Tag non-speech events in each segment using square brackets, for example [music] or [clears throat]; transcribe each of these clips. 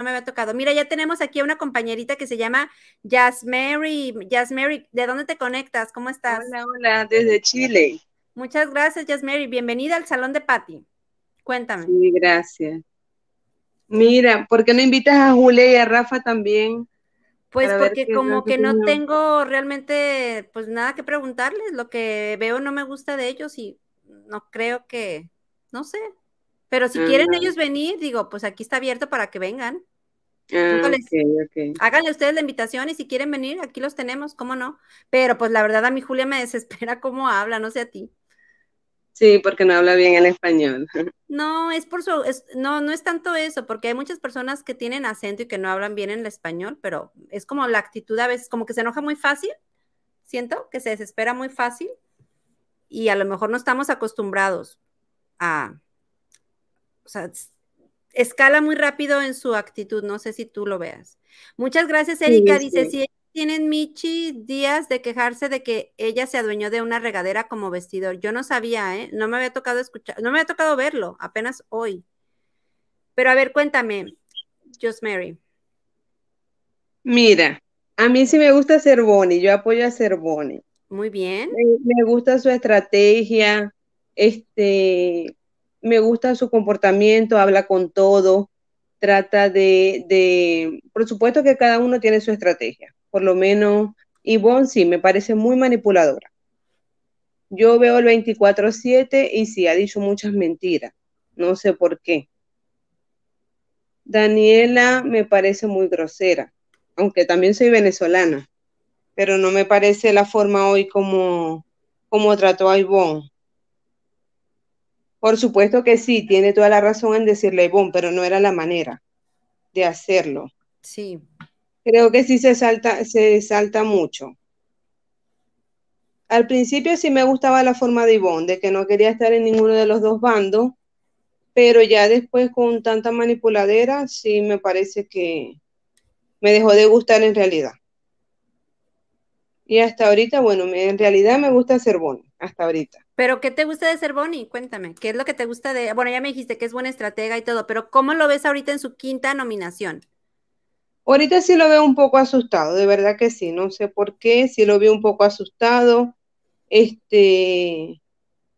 no me había tocado. Mira, ya tenemos aquí a una compañerita que se llama Jasmary. Jasmary, ¿de dónde te conectas? ¿Cómo estás? Hola, hola, desde Chile. Muchas gracias, Jasmary. Bienvenida al Salón de Patti. Cuéntame. Sí, gracias. Mira, ¿por qué no invitas a Julia y a Rafa también? Pues porque como que no tengo realmente pues nada que preguntarles, lo que veo no me gusta de ellos y no creo que, no sé, pero si ah, quieren ellos venir, digo, pues aquí está abierto para que vengan. Ah, okay, háganle ustedes la invitación y si quieren venir, aquí los tenemos, ¿cómo no? Pero pues la verdad a mí Julia me [laughs] desespera cómo habla, no sé a ti. Sí, porque no habla bien el español. [laughs] No, es por su, no, no es tanto eso, porque hay muchas personas que tienen acento y que no hablan bien en el español, pero es como la actitud a veces, como que se enoja muy fácil, siento que se desespera muy fácil y a lo mejor no estamos acostumbrados a, o sea, escala muy rápido en su actitud, no sé si tú lo veas. Muchas gracias, Erika. Dice, si tienen Michi días de quejarse de que ella se adueñó de una regadera como vestidor. Yo no sabía, ¿eh? No me había tocado escuchar, no me había tocado verlo, apenas hoy. Pero a ver, cuéntame, Just Mary. Mira, a mí sí me gusta ser Bonnie, yo apoyo a Bonnie. Muy bien. me gusta su estrategia, este, me gusta su comportamiento, habla con todo, trata de, de, por supuesto que cada uno tiene su estrategia, por lo menos Ivonne sí, me parece muy manipuladora. Yo veo el 24-7 y sí, ha dicho muchas mentiras, no sé por qué. Daniela me parece muy grosera, aunque también soy venezolana, pero no me parece la forma hoy como, como trató a Ivonne. Por supuesto que sí, tiene toda la razón en decirle Ivonne, pero no era la manera de hacerlo. Sí. Creo que sí se salta, se salta mucho. Al principio sí me gustaba la forma de Ivonne, de que no quería estar en ninguno de los dos bandos, pero ya después con tanta manipuladera sí me parece que me dejó de gustar en realidad. Y hasta ahorita, bueno, en realidad me gusta ser Bon, hasta ahorita. Pero, ¿qué te gusta de ser Bonnie? Cuéntame, ¿qué es lo que te gusta de... Bueno, ya me dijiste que es buena estratega y todo, pero ¿cómo lo ves ahorita en su quinta nominación? Ahorita sí lo veo un poco asustado, de verdad que sí, no sé por qué, sí lo veo un poco asustado, este,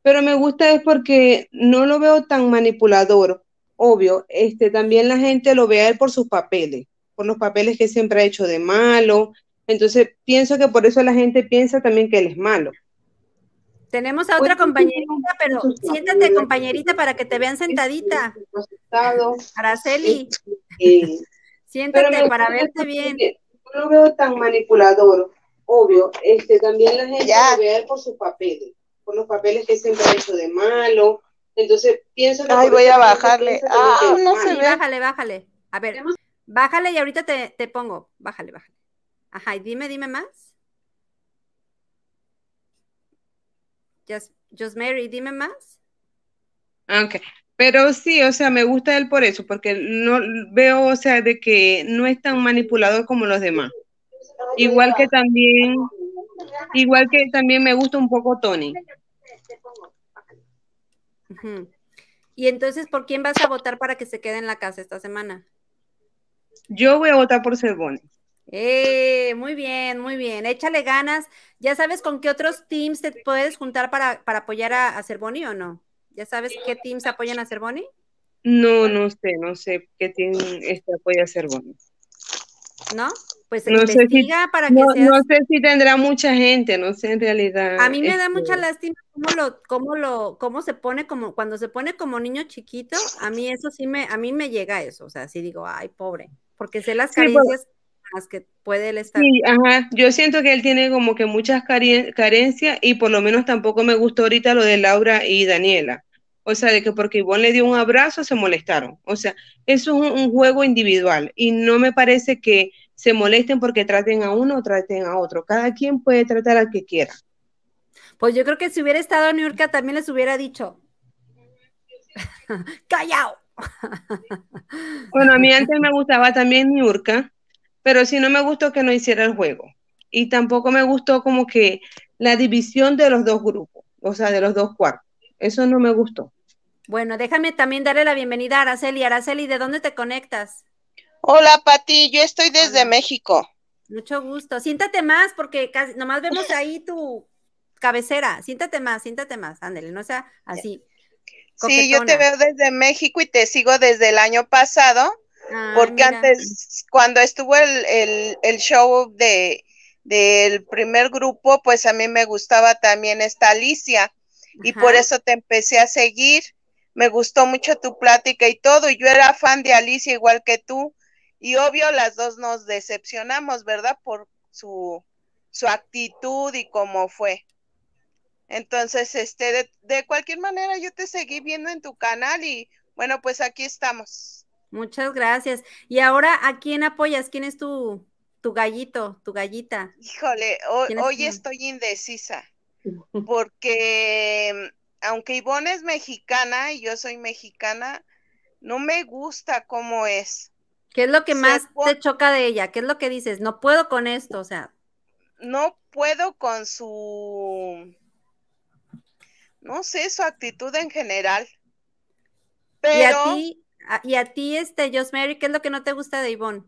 pero me gusta es porque no lo veo tan manipulador, obvio, este, también la gente lo ve a él por sus papeles, por los papeles que siempre ha hecho de malo, entonces pienso que por eso la gente piensa también que él es malo, tenemos a pues otra compañerita, pero siéntate compañerita para que te vean sentadita. Araceli, eh, eh, siéntate para verte bien. No lo veo tan manipulador, obvio. Este, también la gente por sus papeles, por los papeles que siempre han hecho de malo. Entonces pienso que... Ay, voy a bajarle. Ah, no se Bájale, bájale. A ver, bájale y ahorita te, te pongo. Bájale, bájale. Ajá, y dime, dime más. Just, Mary, dime más. Ok, pero sí, o sea, me gusta él por eso, porque no veo, o sea, de que no es tan manipulador como los demás. Igual que también, igual que también me gusta un poco Tony. Y entonces, ¿por quién vas a votar para que se quede en la casa esta semana? Yo voy a votar por Cervoni. Eh, muy bien, muy bien. Échale ganas. ¿Ya sabes con qué otros teams te puedes juntar para, apoyar a, a o no? ¿Ya sabes qué teams apoyan a Cerboni? No, no sé, no sé qué team este apoya a Cerboni. ¿No? Pues no investiga para que no, no, sé si tendrá mucha gente, no sé en realidad. A mí me da mucha este, lástima cómo lo, cómo lo, cómo se pone como, cuando se pone como niño chiquito, a mí eso sí me, a mí me llega eso, o sea, sí digo, ay, pobre, porque sé las caricias que puede él estar. Sí, ajá. Yo siento que él tiene como que muchas carencias y por lo menos tampoco me gustó ahorita lo de Laura y Daniela. O sea, de que porque Ivonne le dio un abrazo se molestaron. O sea, eso es un, juego individual y no me parece que se molesten porque traten a uno o traten a otro. Cada quien puede tratar al que quiera. Pues yo creo que si hubiera estado en también les hubiera dicho, [laughs] ¡Callao! bueno, a mí antes me gustaba también Niurka, pero sí no me gustó que no hiciera el juego. Y tampoco me gustó como que la división de los dos grupos, o sea, de los dos cuartos. Eso no me gustó. Bueno, déjame también darle la bienvenida a Araceli. Araceli, ¿de dónde te conectas? Hola, Pati, yo estoy desde México. Mucho gusto. Siéntate más porque casi, nomás vemos [laughs] ahí tu cabecera. Siéntate más, siéntate más. Ándale, no sea así. Sí, yo te veo desde México y te sigo desde el año pasado Ah, Porque antes, cuando estuvo el, show de, del primer grupo, pues a mí me gustaba también esta Alicia y por eso te empecé a seguir. Me gustó mucho tu plática y todo, y yo era fan de Alicia igual que tú. Y obvio, las dos nos decepcionamos, ¿verdad? Por su, su actitud y cómo fue. Entonces, este, de cualquier manera, yo te seguí viendo en tu canal y bueno, pues aquí estamos. Muchas gracias. Y ahora, ¿a quién apoyas? ¿Quién es tu, tu gallito, tu gallita? Híjole, hoy, estoy indecisa, [laughs] porque em, aunque Ivonne es mexicana y yo soy mexicana, no me gusta cómo es. ¿Qué es lo que más te choca de ella? ¿Qué es lo que dices? No puedo con esto, o sea. No puedo con su, no sé, su actitud en general. Pero... ¿Y Ah, y a ti, este, Mary, ¿qué es lo que no te gusta de Ivonne?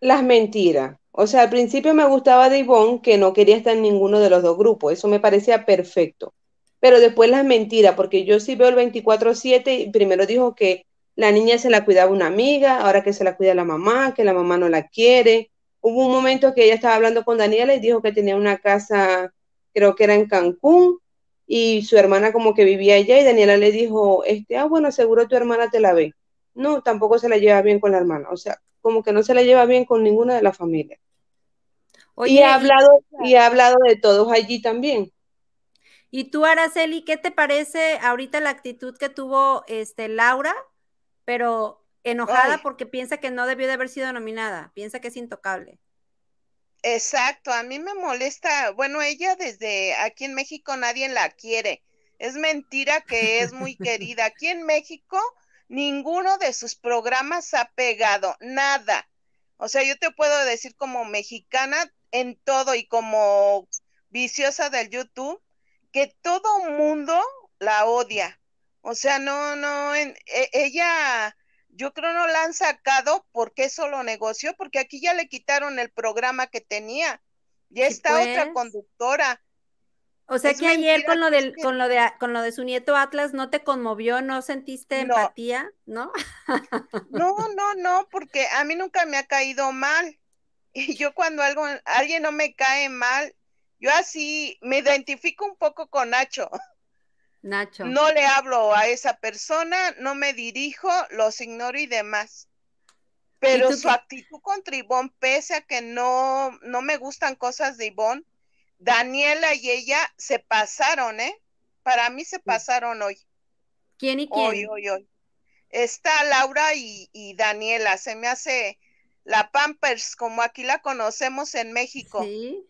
Las mentiras. O sea, al principio me gustaba de Ivonne que no quería estar en ninguno de los dos grupos. Eso me parecía perfecto. Pero después las mentiras, porque yo sí veo el 24-7 y primero dijo que la niña se la cuidaba una amiga, ahora que se la cuida la mamá, que la mamá no la quiere. Hubo un momento que ella estaba hablando con Daniela y dijo que tenía una casa, creo que era en Cancún, y su hermana como que vivía allá y Daniela le dijo, este, ah, bueno, seguro tu hermana te la ve. No, tampoco se la lleva bien con la hermana, o sea, como que no se la lleva bien con ninguna de la familia. y ha hablado, y ha hablado de todos allí también. Y tú, Araceli, ¿qué te parece ahorita la actitud que tuvo este Laura, pero enojada porque piensa que no debió de haber sido nominada, piensa que es intocable? Exacto, a mí me molesta, bueno, ella desde aquí en México nadie la quiere. Es mentira que es muy [laughs] querida. Aquí en México ninguno de sus programas ha pegado, nada. O sea, yo te puedo decir como mexicana en todo y como viciosa del YouTube que todo mundo la odia. O sea, no, no, e, ella yo creo no la han sacado porque eso lo negoció, porque aquí ya le quitaron el programa que tenía. Ya está otra pues. conductora. O sea que ayer con lo del, con lo de con lo de su nieto Atlas no te conmovió, no sentiste empatía, ¿no? [laughs] no, no, no, porque a mí nunca me ha caído mal. [laughs] Y yo cuando algo, alguien no me cae mal, yo así me identifico un poco con Nacho. [laughs] Nacho. No le hablo a esa persona, no me dirijo, los ignoro y demás. Pero su actitud contra Ivonne, pese a que no, no me gustan cosas de Ivonne, Daniela y ella se pasaron, ¿eh? Para mí se pasaron hoy. ¿Quién y quién? Hoy, hoy, hoy. Está Laura y, Daniela, se me hace la Pampers, como aquí la conocemos en México. Sí.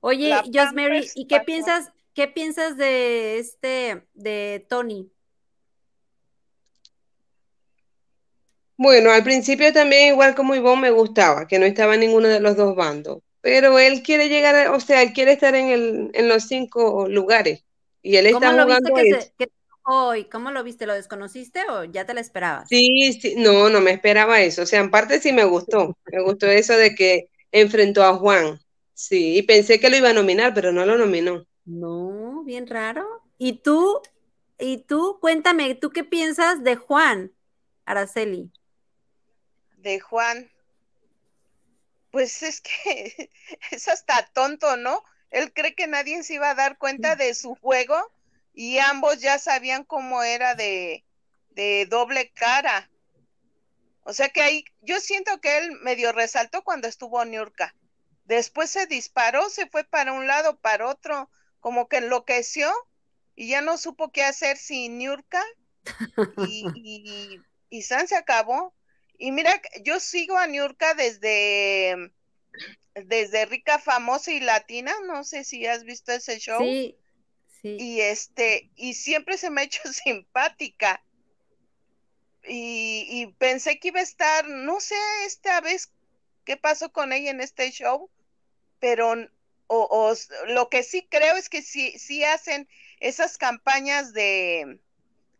Oye, Josmary, ¿y qué piensas? ¿Qué piensas de este, de Tony? Bueno, al principio también, igual como Ivonne, me gustaba, que no estaba en ninguno de los dos bandos. Pero él quiere llegar, o sea, él quiere estar en, el, en los cinco lugares. Y él está jugando hoy, ¿cómo lo viste? ¿Lo desconociste o ya te lo esperabas? Sí, sí, no, no me esperaba eso. O sea, en parte sí me gustó. Me gustó eso de que enfrentó a Juan. Sí, y pensé que lo iba a nominar, pero no lo nominó. No, bien raro. ¿Y tú? ¿Y tú? Cuéntame, ¿tú qué piensas de Juan, Araceli? De Juan. Pues es que [laughs] es hasta tonto, ¿no? Él cree que nadie se iba a dar cuenta de su juego y ambos ya sabían cómo era de, de doble cara. O sea que ahí yo siento que él medio resaltó cuando estuvo en Urca. Después se disparó, se fue para un lado, para otro como que enloqueció y ya no supo qué hacer sin Niurka [laughs] y, San se acabó. Y mira, yo sigo a Niurka desde, desde Rica Famosa y Latina, no sé si has visto ese show. Y este, y siempre se me ha hecho [laughs] simpática. Y, y pensé que iba a estar, no sé esta vez qué pasó con ella en este show, pero o, lo que sí creo es que sí, hacen esas campañas de,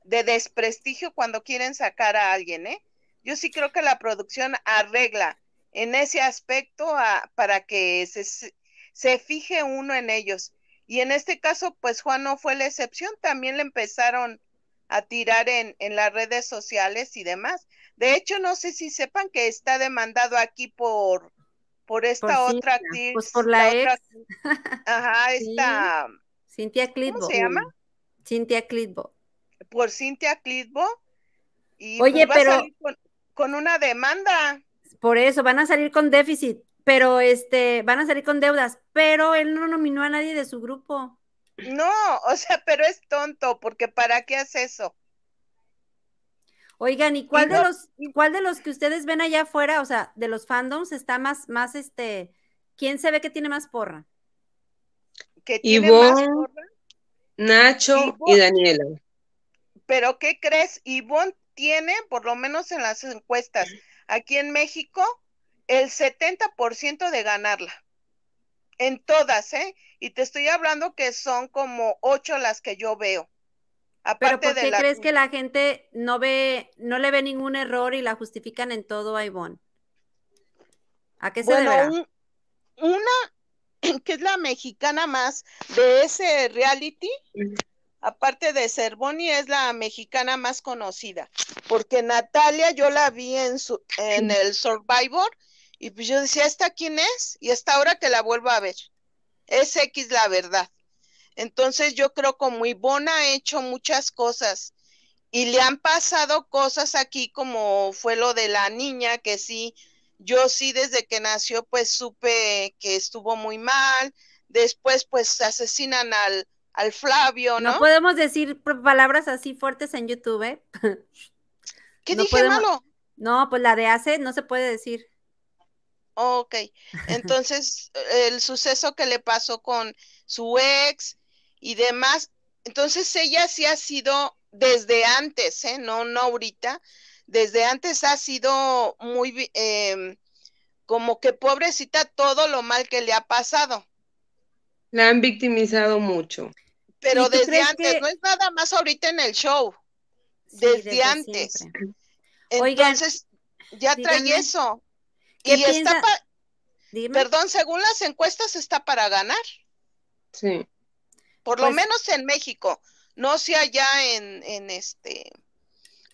desprestigio cuando quieren sacar a alguien, ¿eh? Yo sí creo que la producción arregla en ese aspecto a, para que se, se fije uno en ellos. Y en este caso, pues Juan no fue la excepción, también le empezaron a tirar en, las redes sociales y demás. De hecho, no sé si sepan que está demandado aquí por por esta otra actriz. Pues por la, ex. Otra, ajá, [laughs] esta. Cintia Clitbo. ¿Cómo se llama? Cintia Clitbo. Por Cintia Clitbo. Y pues, Oye, a pero. con, una demanda. Por eso, van a salir con déficit, pero este, van a salir con deudas, pero él no nominó a nadie de su grupo. No, o sea, pero es tonto, porque ¿para qué hace eso? Oigan, ¿y cuál de los, cuál de los que ustedes ven allá afuera, o sea, de los fandoms está más, más este, quién se ve que tiene más porra? Que tiene Nacho y Daniela. Pero ¿qué crees? Ivonne tiene, por lo menos en las encuestas, aquí en México, el 70% de ganarla. En todas, ¿eh? Y te estoy hablando que son como ocho las que yo veo. Aparte Pero ¿por qué crees que la gente no ve, no le ve ningún error y la justifican en todo a Ivonne? ¿A qué se bueno, una [clears throat] que es la mexicana más de ese reality, aparte de Cervoni, es la mexicana más conocida, porque Natalia yo la vi en, su, en el Survivor y pues yo decía, ¿esta quién es? Y hasta ahora que la vuelvo a ver, es X la verdad. Entonces yo creo que muy buena ha hecho muchas cosas y le han pasado cosas aquí como fue lo de la niña que sí, yo sí desde que nació pues supe que estuvo muy mal, después pues asesinan al, al Flavio, ¿no? No podemos decir palabras así fuertes en YouTube. ¿eh? [laughs] ¿Qué dije malo? No, pues la de hace no se puede decir. Ok, entonces [laughs] el suceso que le pasó con su ex, y demás. Entonces ella sí ha sido desde antes, ¿eh? no, no ahorita, desde antes ha sido muy em, como que pobrecita todo lo mal que le ha pasado. La han victimizado mucho. Pero desde antes, no es nada más ahorita en el show, desde, antes. Entonces, ya trae eso. Y está para, Perdón, según las encuestas está para ganar. Sí por lo pues menos en México, no sé allá en, en este,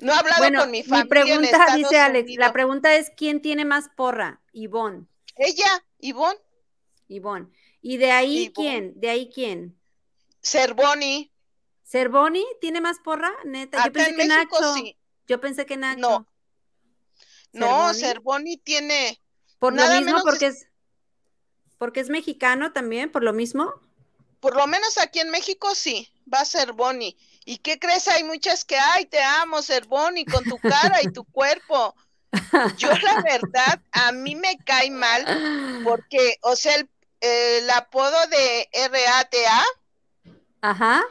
no he hablado con mi familia. Mi pregunta, dice Alex, la pregunta es: ¿quién tiene más porra? Ivonne. Ella, Ivonne. Ivonne. ¿Y de ahí quién? ¿De ahí quién? Cervoni. ¿Cervoni tiene más porra? Neta, yo pensé que Nacho. Yo pensé que Nacho. No. No, Cervoni tiene. Por nada lo porque es. Porque es mexicano también, por lo mismo. Por lo menos aquí en México sí, va a ser Boni. ¿Y qué crees? Hay muchas que, ay, te amo, ser Bonnie, con tu cara y tu cuerpo. Yo la verdad, a mí me cae mal porque, o sea, el, el apodo de RATA. Ajá.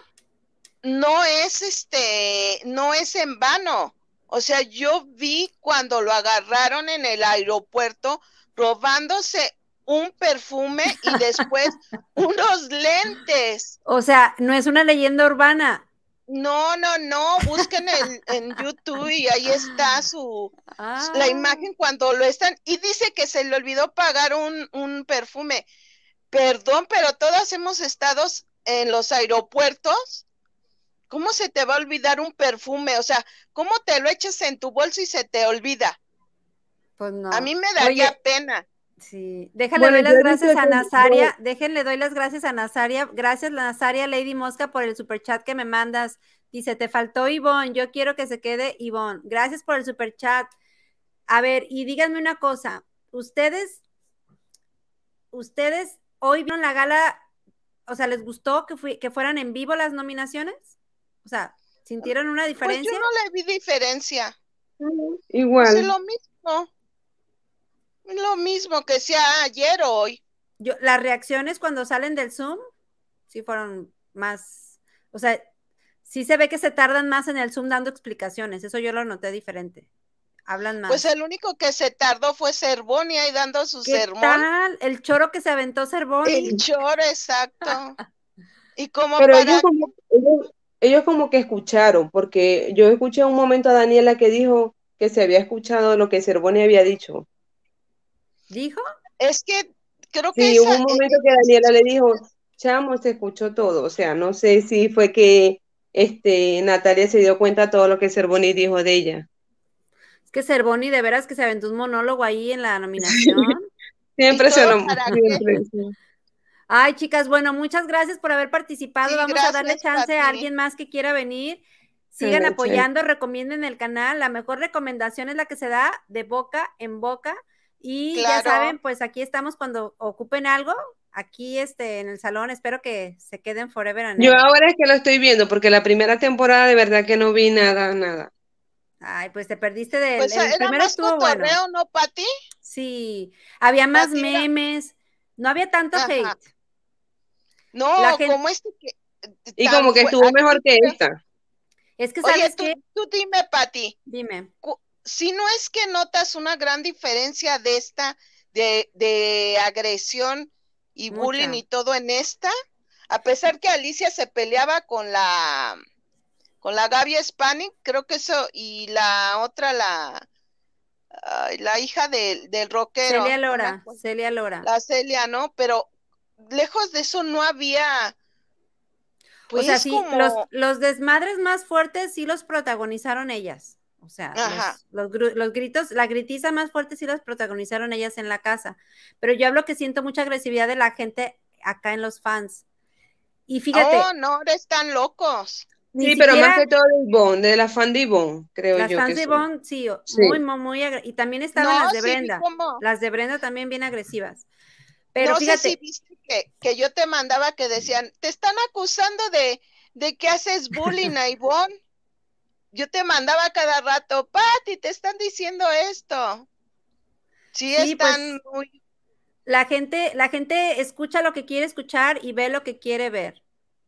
No es este, no es en vano. O sea, yo vi cuando lo agarraron en el aeropuerto robándose un perfume y después [laughs] unos lentes. O sea, no es una leyenda urbana. No, no, no, busquen en YouTube y ahí está su la ah. imagen cuando lo están. Y dice que se le olvidó pagar un, un perfume. Perdón, pero todos hemos estado en los aeropuertos. ¿Cómo se te va a olvidar un perfume? O sea, ¿cómo te lo echas en tu bolso y se te olvida? Pues no. A mí me daría pena. Sí, déjenle doy las gracias a Nazaria, déjenle doy las gracias a Nazaria, gracias Nazaria Lady Mosca por el super chat que me mandas. Dice, te faltó Ivonne, yo quiero que se quede Ivonne. Gracias por el super chat. A ver, y díganme una cosa, ustedes, ustedes hoy vieron la gala, o sea, ¿les gustó que, que fueran en vivo las nominaciones? O sea, ¿sintieron una pues diferencia? yo no le vi diferencia. Igual. Es lo mismo. Lo mismo que sea ayer o hoy. las reacciones cuando salen del Zoom, sí fueron más, o sea, sí se ve que se tardan más en el Zoom dando explicaciones, eso yo lo noté diferente. Hablan más. Pues el único que se tardó fue Cervoni y ahí dando su ¿Qué Tal? El choro que se aventó Cervoni. El choro, exacto. [laughs] y como Pero ellos, como, ellos, como que escucharon, porque yo escuché un momento a Daniela que dijo que se había escuchado lo que Cervoni había dicho. ¿Dijo? Es que creo que... Sí, hubo un momento que Daniela le dijo, chamo, se escuchó todo. O sea, no sé si fue que este, Natalia se dio cuenta de todo lo que Cervoni dijo de ella. Es que Cervoni de veras que se aventó un monólogo ahí en la nominación. siempre se lo... Ay, chicas, bueno, muchas gracias por haber participado. Vamos a darle chance a, alguien más que quiera venir. Sigan apoyando, recomienden el canal. La mejor recomendación es la que se da de boca en boca. Y ya saben, pues aquí estamos cuando ocupen algo, aquí este, en el salón, espero que se queden forever. Yo ahora es que lo estoy viendo, porque la primera temporada de verdad que no vi nada, nada. Ay, pues te perdiste de pues, el, el primero más estuvo bueno. ¿no, Pati? Sí, había más memes, no había tanto hate. No, como que... Y como que estuvo ah, mejor que esta. Es que sabes Oye, tú, que... tú dime, Pati. Dime si no es que notas una gran diferencia de esta, de, agresión y bullying y todo en esta, a pesar que Alicia se peleaba con la con la Gaby Spanning, creo que eso, y la otra, la la hija del rockero. Celia Lora, Celia Lora. La Celia, ¿no? Pero lejos de eso no había. Pues, así, los, los desmadres más fuertes sí los protagonizaron ellas. O sea, los, los, gritos, la gritiza más fuerte sí las protagonizaron ellas en la casa. Pero yo hablo que siento mucha agresividad de la gente acá en los fans. Y fíjate. Oh, no, están locos. sí, pero más que todo de Ivonne, de la fan de Ivonne, creo yo. Las fan de Ivonne, sí, muy, Y también estaban las de Brenda. Las de Brenda también bien agresivas. Pero no fíjate. Sé si viste que, yo te mandaba que decían, te están acusando de, de que haces bullying a Ivonne yo te mandaba cada rato, Pati, te están diciendo esto. Sí, pues, están muy... La gente, la gente escucha lo que quiere escuchar y ve lo que quiere ver,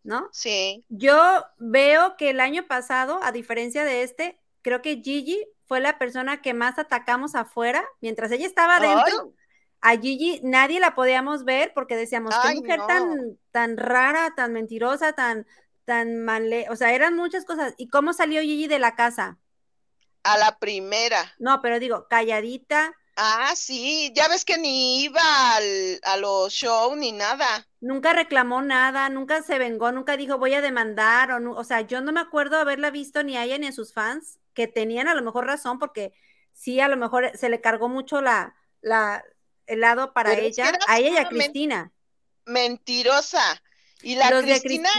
¿no? Sí. Yo veo que el año pasado, a diferencia de este, creo que Gigi fue la persona que más atacamos afuera, mientras ella estaba adentro. A Gigi nadie la podíamos ver porque decíamos, qué mujer tan, tan rara, tan mentirosa, tan, tan mal, o sea, eran muchas cosas. ¿Y cómo salió Gigi de la casa? A la primera. No, pero digo, calladita. Ah, sí, ya ves que ni iba al, a los shows ni nada. Nunca reclamó nada, nunca se vengó, nunca dijo voy a demandar, o, o sea, yo no me acuerdo haberla visto ni a ella ni a sus fans, que tenían a lo mejor razón, porque sí, a lo mejor se le cargó mucho la, la, el lado para ella, a ella y a Cristina. Mentirosa. Y la Cristina,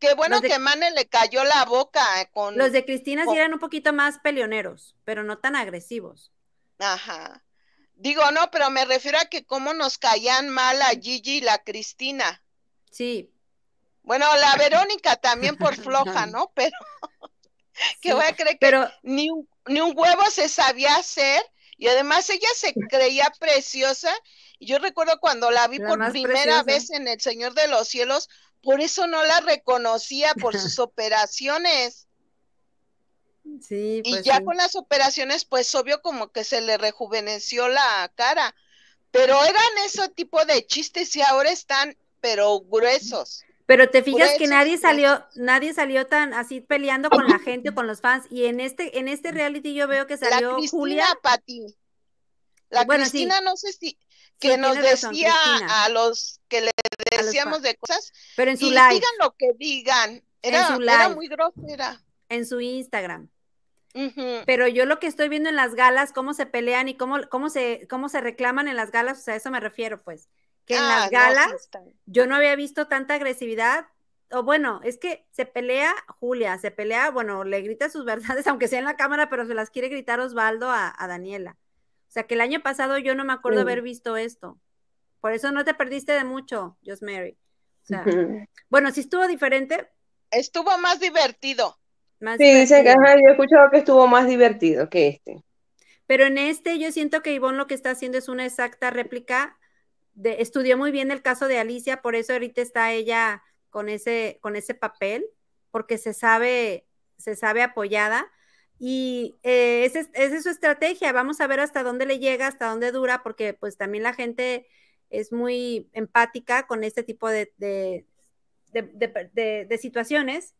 Qué bueno que Mane le cayó la boca eh, con. Los de Cristina sí eran un poquito más peleoneros, pero no tan agresivos. Ajá. Digo, no, pero me refiero a que cómo nos caían mal a Gigi y la Cristina. Sí. Bueno, la [laughs] Verónica también por floja, ¿no? [laughs] Pero [laughs] que voy a creer que ni, un, ni un huevo se sabía hacer y además ella se creía preciosa. Yo recuerdo cuando la vi por primera vez en El Señor de los Cielos, por eso no la reconocía por [laughs] sus operaciones. Sí, y pues ya con las operaciones, pues obvio como que se le rejuveneció la cara. Pero eran ese tipo de chistes y ahora están, pero gruesos. Pero te fijas que nadie salió, nadie salió tan así peleando con la gente, con los fans. Y en este, en este reality yo veo que salió la Cristina Julia. Pati. La Cristina no sé si, que nos decía a los que le decíamos de cosas, pero en su digan lo que digan, era, en su era muy grosera. En su Instagram. Pero yo lo que estoy viendo en las galas, cómo se pelean y cómo, cómo, se, cómo se reclaman en las galas, o sea, a eso me refiero, pues. Que en las ah, galas yo no había visto tanta agresividad, o bueno, es que se pelea Julia, se pelea, bueno, le grita sus [laughs] verdades, aunque sea en la cámara, pero se las quiere gritar Osvaldo a Daniela. O sea, que el año pasado yo no me acuerdo haber visto esto. Por eso no te perdiste de mucho, Just Mary. Bueno, si estuvo diferente. Estuvo más divertido. sí, que yo he escuchado que estuvo más divertido que este. Pero en este yo siento que Ivonne lo que está haciendo es una exacta réplica. estudió muy bien el caso de Alicia, por eso ahorita está ella con ese, con ese papel, porque se sabe, se sabe apoyada. Y eh, esa, es, su estrategia. Vamos a ver hasta dónde le llega, hasta dónde dura, porque pues también la gente es muy empática con este tipo de, de, de, situaciones.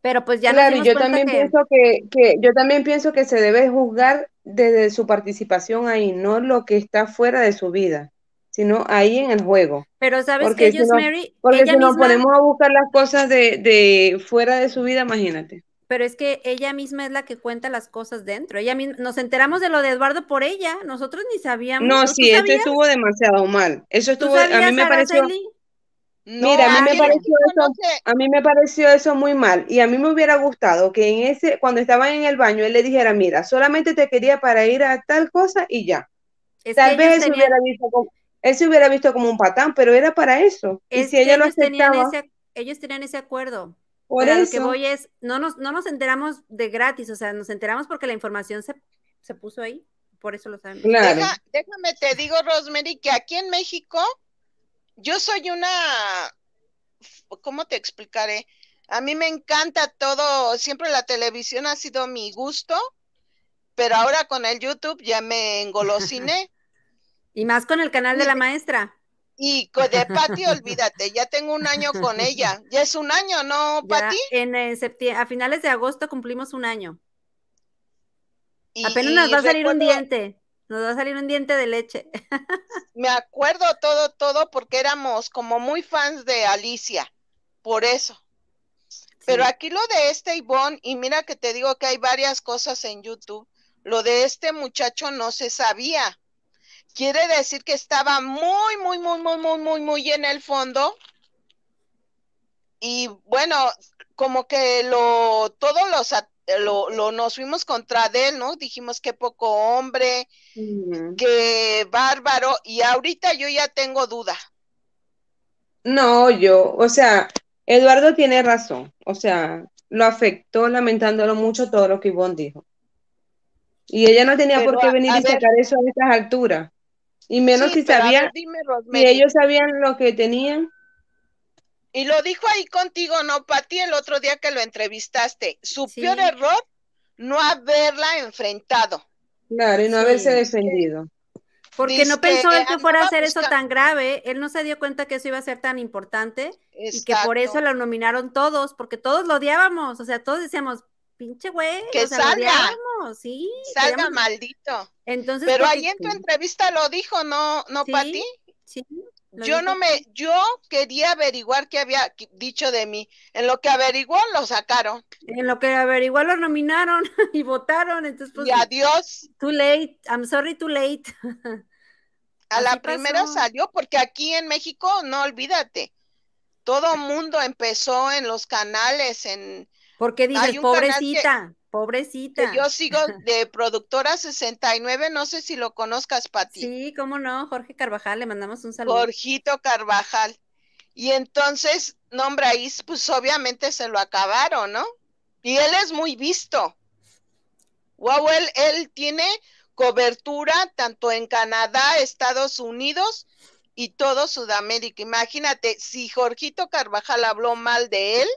Pero pues ya claro, nos yo también pienso que, yo también pienso que se debe juzgar desde su participación ahí, no lo que está fuera de su vida, sino ahí en el juego. Pero sabes porque que ellos, si no, Mary, nos ponemos a buscar las cosas de, de fuera de su vida, imagínate pero es que ella misma es la que cuenta las cosas dentro. Ella nos enteramos de lo de Eduardo por ella, nosotros ni sabíamos. No, sí, eso estuvo demasiado mal. Eso estuvo, a mí me pareció. Mira, a mí, me pareció eso, muy mal y a mí me hubiera gustado que en ese, cuando estaban en el baño, él le dijera, mira, solamente te quería para ir a tal cosa y ya. tal vez él, se hubiera visto como, un patán, pero era para eso. y si ella lo ellos tenían ese acuerdo lo que voy es, no nos, no nos enteramos de gratis, o sea, nos enteramos porque la información se, puso ahí, por eso lo saben. déjame te digo, Rosemary, que aquí en México yo soy una, ¿cómo te explicaré? A mí me encanta todo, siempre la televisión ha sido mi gusto, pero ahora con el YouTube ya me [laughs] engolosiné. y más con el canal de la maestra. Y de Pati, olvídate, ya tengo un año con ella. Ya es un año, ¿no, Pati? En, septiembre, a finales de agosto cumplimos un año. Apenas nos va a salir un diente, nos va a salir un diente de leche. [laughs] Me acuerdo todo, todo, porque éramos como muy fans de Alicia, por eso. Pero aquí lo de este Ivonne, y mira que te digo que hay varias cosas en YouTube, lo de este muchacho no se sabía Quiere decir que estaba muy, muy, muy, muy, muy, muy, muy en el fondo. Y bueno, como que lo, todos los, lo, nos fuimos contra de él, ¿no? Dijimos que poco hombre, qué bárbaro, y ahorita yo ya tengo duda. No, yo, o sea, Eduardo tiene razón, o sea, lo afectó lamentándolo mucho todo lo que Ivonne dijo. Y ella no tenía por qué venir a, sacar eso a estas alturas. Y menos si sabían, y ellos sabían lo que tenían. Y lo dijo ahí contigo, ¿no, Pati? El otro día que lo entrevistaste. Su peor error, no haberla enfrentado. Claro, y no haberse defendido. Porque no pensó él que ah, fuera a hacer eso tan grave, él no se dio cuenta que eso iba a ser tan importante y que por eso lo nominaron todos, porque todos lo odiábamos, o sea, todos decíamos, pinche güey. Que salga. salga maldito. Entonces, Pero ahí en tu pues entrevista lo dijo, ¿no, no, ¿Sí? Pati? Sí. Yo no me, yo quería averiguar qué había dicho de mí. En lo que averiguó lo sacaron. En lo que averiguó lo nominaron [laughs] y votaron. Entonces, y pues, adiós. Too late. I'm sorry, too late. [laughs] A la primera salió porque aquí en México, no olvídate, todo mundo empezó en los canales, en, porque dices, pobrecita, pobrecita. yo sigo de productora 69, no sé si lo conozcas, Pati. Sí, cómo no, Jorge Carvajal, le mandamos un saludo. Jorgito Carvajal. Y entonces, nombra ahí, pues obviamente se lo acabaron, ¿no? Y él es muy visto. Wow, él, él tiene cobertura tanto en Canadá, Estados Unidos y todo Sudamérica. Imagínate, si Jorgito Carvajal habló mal de él,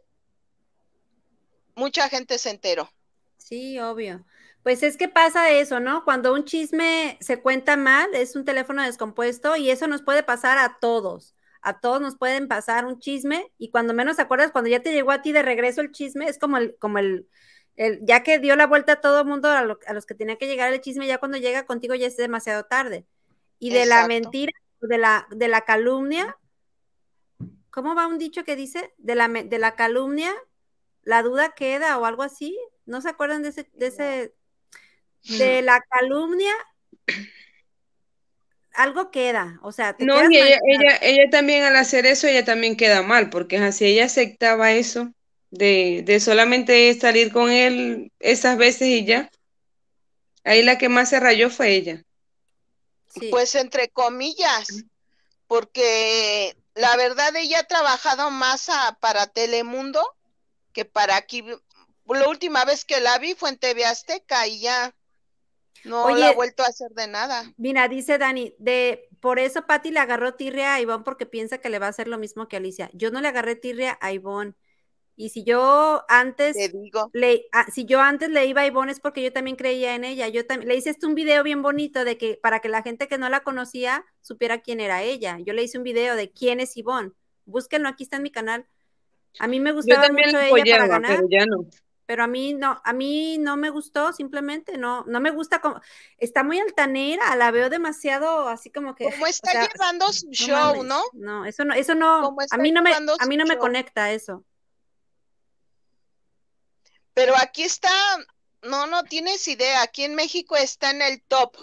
mucha gente se enteró. Sí, obvio. Pues es que pasa eso, ¿no? Cuando un chisme se cuenta mal, es un teléfono descompuesto y eso nos puede pasar a todos. A todos nos pueden pasar un chisme y cuando menos acuerdas, cuando ya te llegó a ti de regreso el chisme, es como el, como el, el ya que dio la vuelta a todo mundo, a, los que tenía que llegar el chisme, ya cuando llega contigo ya es demasiado tarde. Y de la mentira, de la, de la calumnia, ¿cómo va un dicho que dice? De la, de la calumnia la duda queda o algo así. ¿No se acuerdan de ese, de, ese, mm. de la calumnia? Algo queda, o sea, no, ella, ella, también al hacer eso, ella también queda mal, porque así ella aceptaba eso, de, de solamente salir con él esas veces y ya. Ahí la que más se rayó fue ella. Pues entre comillas, porque la verdad ella ha trabajado más a, para Telemundo que para aquí, la última vez que la vi fue en TV Azteca y ya. No ha vuelto a hacer de nada. Mira, dice Dani, de por eso Patty le agarró tirria a Ivonne porque piensa que le va a hacer lo mismo que Alicia. Yo no le agarré tirria a Ivonne. Y si yo antes digo. le ah, si yo antes le iba a Ivonne es porque yo también creía en ella. Yo también le hice este un video bien bonito de que para que la gente que no la conocía supiera quién era ella. Yo le hice un video de quién es Ivonne. Búsquenlo, aquí está en mi canal. A mí me gustaba mucho ella para ganar. Pero a mí no, a mí no me gustó, simplemente no, no me gusta como, está muy altanera, la veo demasiado así como que. Como está llevando su show, no, ¿no? eso no, eso no, a mí no me, a mí no me conecta eso. Pero aquí está, no, no tienes idea, aquí en México está en el top.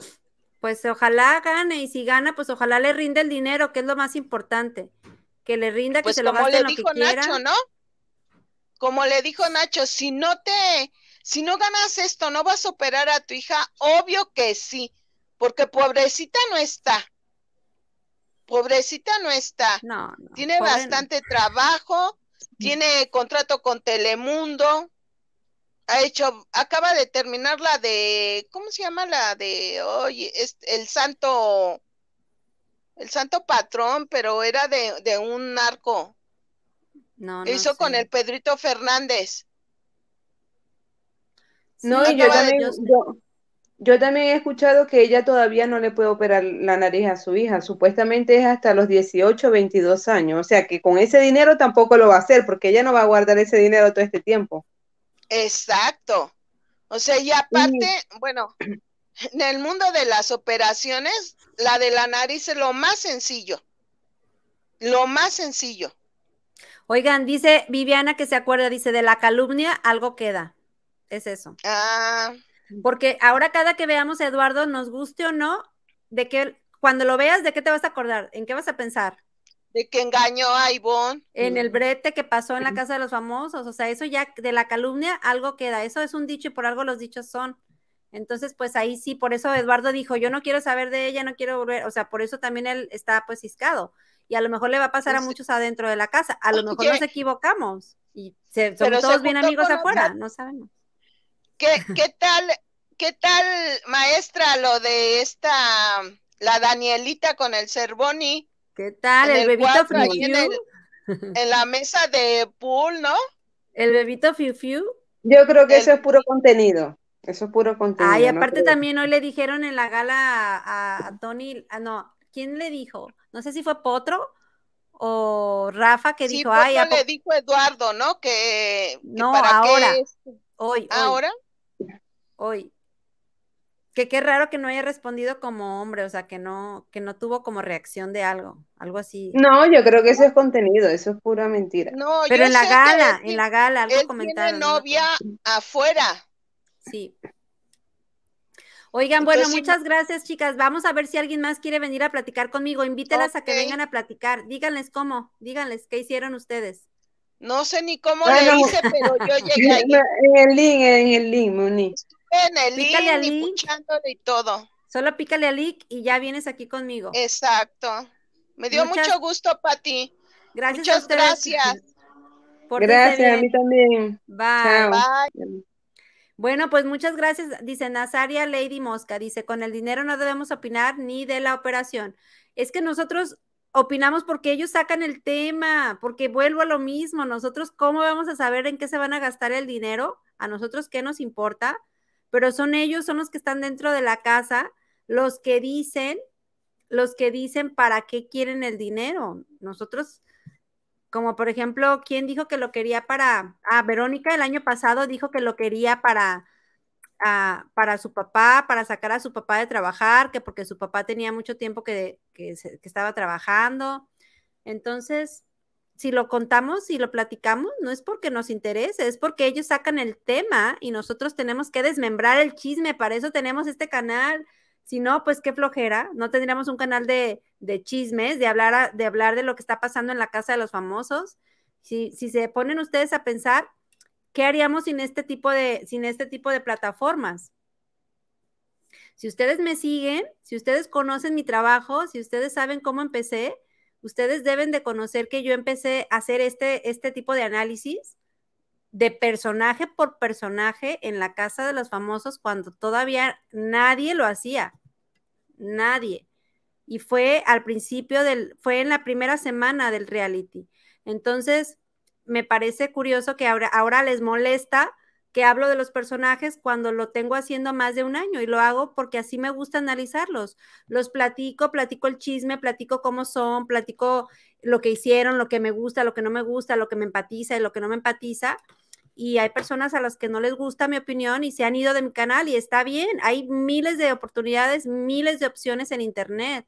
Pues ojalá gane, y si gana, pues ojalá le rinde el dinero, que es lo más importante que le rinda, que pues se lo como le dijo Nacho, ¿no? Como le dijo Nacho, si no te, si no ganas esto, ¿no vas a operar a tu hija? Obvio que sí, porque pobrecita no está. Pobrecita no está. No, tiene bastante trabajo, mm. tiene contrato con Telemundo, ha hecho, acaba de terminar la de, ¿cómo se llama la de, oye, es el santo el santo patrón, pero era de, un narco. No, Hizo con el Pedrito Fernández. no, yo también, yo, también he escuchado que ella todavía no le puede operar la nariz a su hija. Supuestamente es hasta los 18, 22 años. O sea que con ese dinero tampoco lo va a hacer porque ella no va a guardar ese dinero todo este tiempo. Exacto. O sea, y aparte, bueno, en el mundo de las operaciones, la de la nariz es lo más sencillo. Lo más sencillo. Oigan, dice Viviana que se acuerda, dice, de la calumnia algo queda. Es eso. Ah. Porque ahora cada que veamos a Eduardo, nos guste o no, de que cuando lo veas, ¿de qué te vas a acordar? ¿En qué vas a pensar? De que engañó a Ivonne. En el mm. brete que pasó en la mm. casa de los famosos. O sea, eso ya de la calumnia algo queda. Eso es un dicho y por algo los dichos son. Entonces, pues ahí sí, por eso Eduardo dijo, yo no quiero saber de ella, no quiero volver, o sea, por eso también él está pues ciscado. Y a lo mejor le va a pasar a pues, muchos adentro de la casa, a pues, lo mejor nos equivocamos y son todos bien amigos afuera, no sabemos. ¿Qué, tal, qué tal, maestra, lo de esta, la Danielita con el Cervoni? ¿Qué tal, el, bebito Fiu en, la mesa de pool, ¿no? El bebito Fiu Yo creo que eso es puro contenido. Eso es puro contenido. Ay, aparte también hoy le dijeron en la gala a, Tony, ah, no, ¿quién le dijo? No sé si fue Potro o Rafa que dijo, Potro le dijo Eduardo, ¿no? Que, no, ahora, hoy, ahora, hoy, que qué raro que no haya respondido como hombre, o sea, que no, que no tuvo como reacción de algo, algo así. No, yo creo que eso es contenido, eso es pura mentira. No, pero en la gala, en la gala, algo él Tiene novia afuera Sí. Oigan, bueno, pues muchas gracias, chicas. Vamos a ver si alguien más quiere venir a platicar conmigo. Invítelas a que vengan a platicar. Díganles cómo, díganles qué hicieron ustedes. No sé ni cómo le hice, pero yo [laughs] llegué ahí. En el link, en el link, Moni. En el pícale link, al y todo. Solo pícale al link y ya vienes aquí conmigo. Exacto. Me dio mucho gusto, Pati. Gracias Muchas gracias. gracias, a mí también. Bye. Bye. Bueno, pues muchas gracias. Dice Nazaria Lady Mosca, dice, con el dinero no debemos opinar ni de la operación. Es que nosotros opinamos porque ellos sacan el tema, porque vuelvo a lo mismo, nosotros cómo vamos a saber en qué se van a gastar el dinero, a nosotros qué nos importa, pero son ellos, son los que están dentro de la casa, los que dicen, los que dicen para qué quieren el dinero. Nosotros como por ejemplo, ¿quién dijo que lo quería para... Ah, Verónica el año pasado dijo que lo quería para... Ah, para su papá, para sacar a su papá de trabajar, que porque su papá tenía mucho tiempo que, que, estaba trabajando. Entonces, si lo contamos y lo platicamos, no es porque nos interese, es porque ellos sacan el tema y nosotros tenemos que desmembrar el chisme, para eso tenemos este canal, si no, pues qué flojera, no tendríamos un canal de, chismes, de hablar, de hablar de lo que está pasando en la casa de los famosos. Si, se ponen ustedes a pensar, ¿qué haríamos sin este tipo de, sin este tipo de plataformas? Si ustedes me siguen, si ustedes conocen mi trabajo, si ustedes saben cómo empecé, ustedes deben de conocer que yo empecé a hacer este, este tipo de análisis de personaje por personaje en la casa de los famosos cuando todavía nadie lo hacía. Nadie. Y fue al principio del, fue en la primera semana del reality. Entonces, me parece curioso que ahora, les molesta que hablo de los personajes cuando lo tengo haciendo más de un año y lo hago porque así me gusta analizarlos. Los platico, platico el chisme, platico cómo son, platico lo que hicieron, lo que me gusta, lo que no me gusta, lo que me empatiza y lo que no me empatiza y hay personas a las que no les gusta mi opinión y se han ido de mi canal y está bien, hay miles de oportunidades, miles de opciones en Internet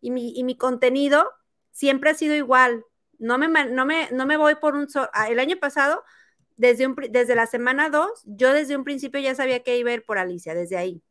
y mi, contenido siempre ha sido igual. No me, no me, no me voy por un solo... Ah, el año pasado, desde, desde la semana 2, yo desde un principio ya sabía que iba a ir por Alicia, desde ahí.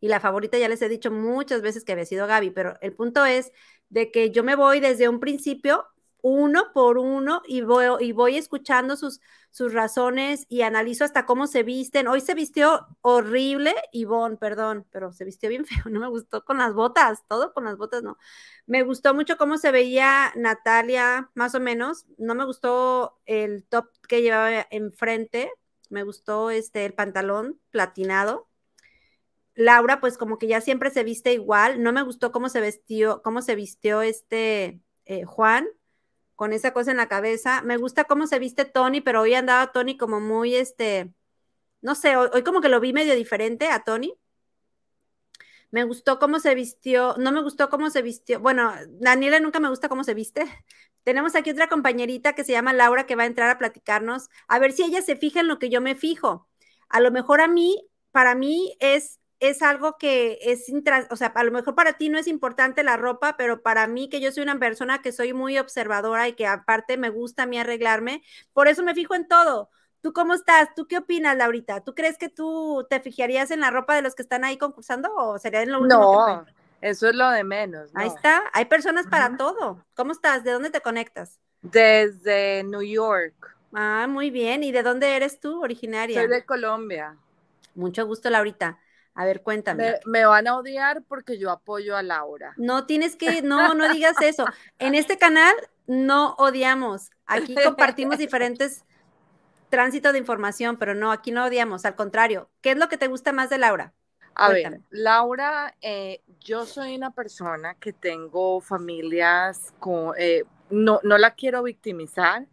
Y la favorita ya les he dicho muchas veces que había sido Gaby, pero el punto es de que yo me voy desde un principio uno por uno y voy, y voy escuchando sus, sus razones y analizo hasta cómo se visten. Hoy se vistió horrible, Ivonne, perdón, pero se vistió bien [laughs] feo, no me gustó con las botas, todo con las botas, no. Me gustó mucho cómo se veía Natalia, más o menos. No me gustó el top que llevaba enfrente, me gustó este, el pantalón platinado, Laura, pues como que ya siempre se viste igual. No me gustó cómo se vestió, cómo se vistió este eh, Juan con esa cosa en la cabeza. Me gusta cómo se viste Tony, pero hoy andaba Tony como muy, este, no sé, hoy, hoy como que lo vi medio diferente a Tony. Me gustó cómo se vistió, no me gustó cómo se vistió. Bueno, Daniela nunca me gusta cómo se viste. [laughs] Tenemos aquí otra compañerita que se llama Laura que va a entrar a platicarnos, a ver si ella se fija en lo que yo me fijo. A lo mejor a mí, para mí es es algo que es, o sea, a lo mejor para ti no es importante la ropa, pero para mí, que yo soy una persona que soy muy observadora y que aparte me gusta a mí arreglarme, por eso me fijo en todo. ¿Tú cómo estás? ¿Tú qué opinas, Laurita? ¿Tú crees que tú te fijarías en la ropa de los que están ahí concursando o sería en lo No, eso es lo de menos. Ahí está, hay personas para todo. ¿Cómo estás? ¿De dónde te conectas? Desde New York. Ah, muy bien. ¿Y de dónde eres tú originaria? Soy de Colombia. Mucho gusto, Laurita. A ver, cuéntame. Me, van a odiar porque yo apoyo a Laura. No tienes que, no, no digas [laughs] eso. En este canal no odiamos. Aquí compartimos diferentes tránsitos de información, pero no, aquí no odiamos. Al contrario, ¿qué es lo que te gusta más de Laura? A ver, Laura, eh, yo soy una persona que tengo familias con, eh, no, no la quiero victimizar,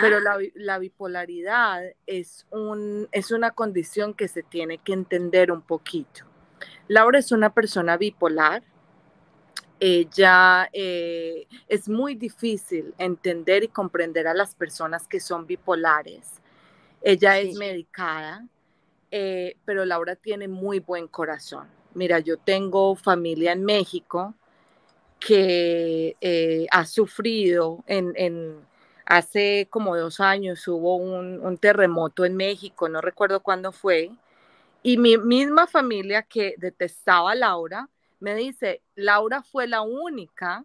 pero la, la, bipolaridad es, un, es una condición que se tiene que entender un poquito. Laura es una persona bipolar. Ella eh, es muy difícil entender y comprender a las personas que son bipolares. Ella es medicada, eh, pero Laura tiene muy buen corazón. Mira, yo tengo familia en México que eh, ha sufrido en Hace como dos años hubo un, terremoto en México, no recuerdo cuándo fue, y mi misma familia que detestaba a Laura me dice, Laura fue la única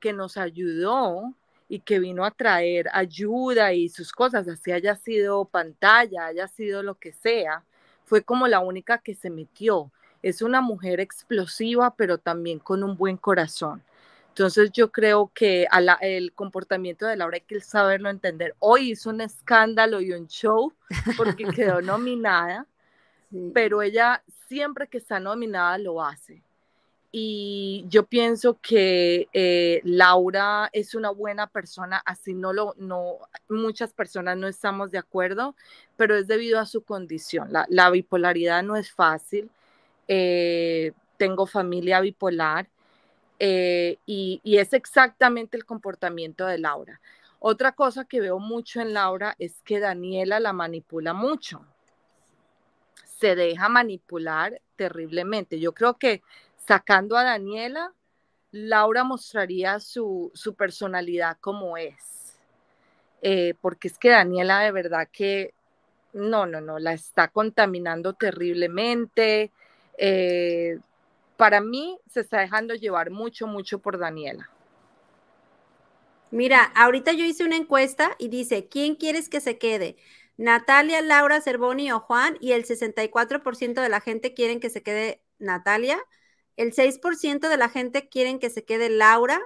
que nos ayudó y que vino a traer ayuda y sus cosas, así haya sido pantalla, haya sido lo que sea, fue como la única que se metió. Es una mujer explosiva, pero también con un buen corazón. Entonces yo creo que el comportamiento de Laura hay que saberlo entender. Hoy hizo un escándalo y un show porque [laughs] quedó nominada, pero ella siempre que está nominada lo hace. Y yo pienso que eh, Laura es una buena persona, así no lo, no, muchas personas no estamos de acuerdo, pero es debido a su condición. La, bipolaridad no es fácil. Eh, tengo familia bipolar eh, y, es exactamente el comportamiento de Laura. Otra cosa que veo mucho en Laura es que Daniela la manipula mucho. Se deja manipular terriblemente. Yo creo que sacando a Daniela, Laura mostraría su, personalidad como es. Eh, porque es que Daniela de verdad que, no, no, no, la está contaminando terriblemente. Eh, para mí se está dejando llevar mucho, mucho por Daniela. Mira, ahorita yo hice una encuesta y dice, ¿quién quieres que se quede? Natalia, Laura, Cervoni o Juan, y el 64% de la gente quieren que se quede Natalia, el 6% de la gente quieren que se quede Laura,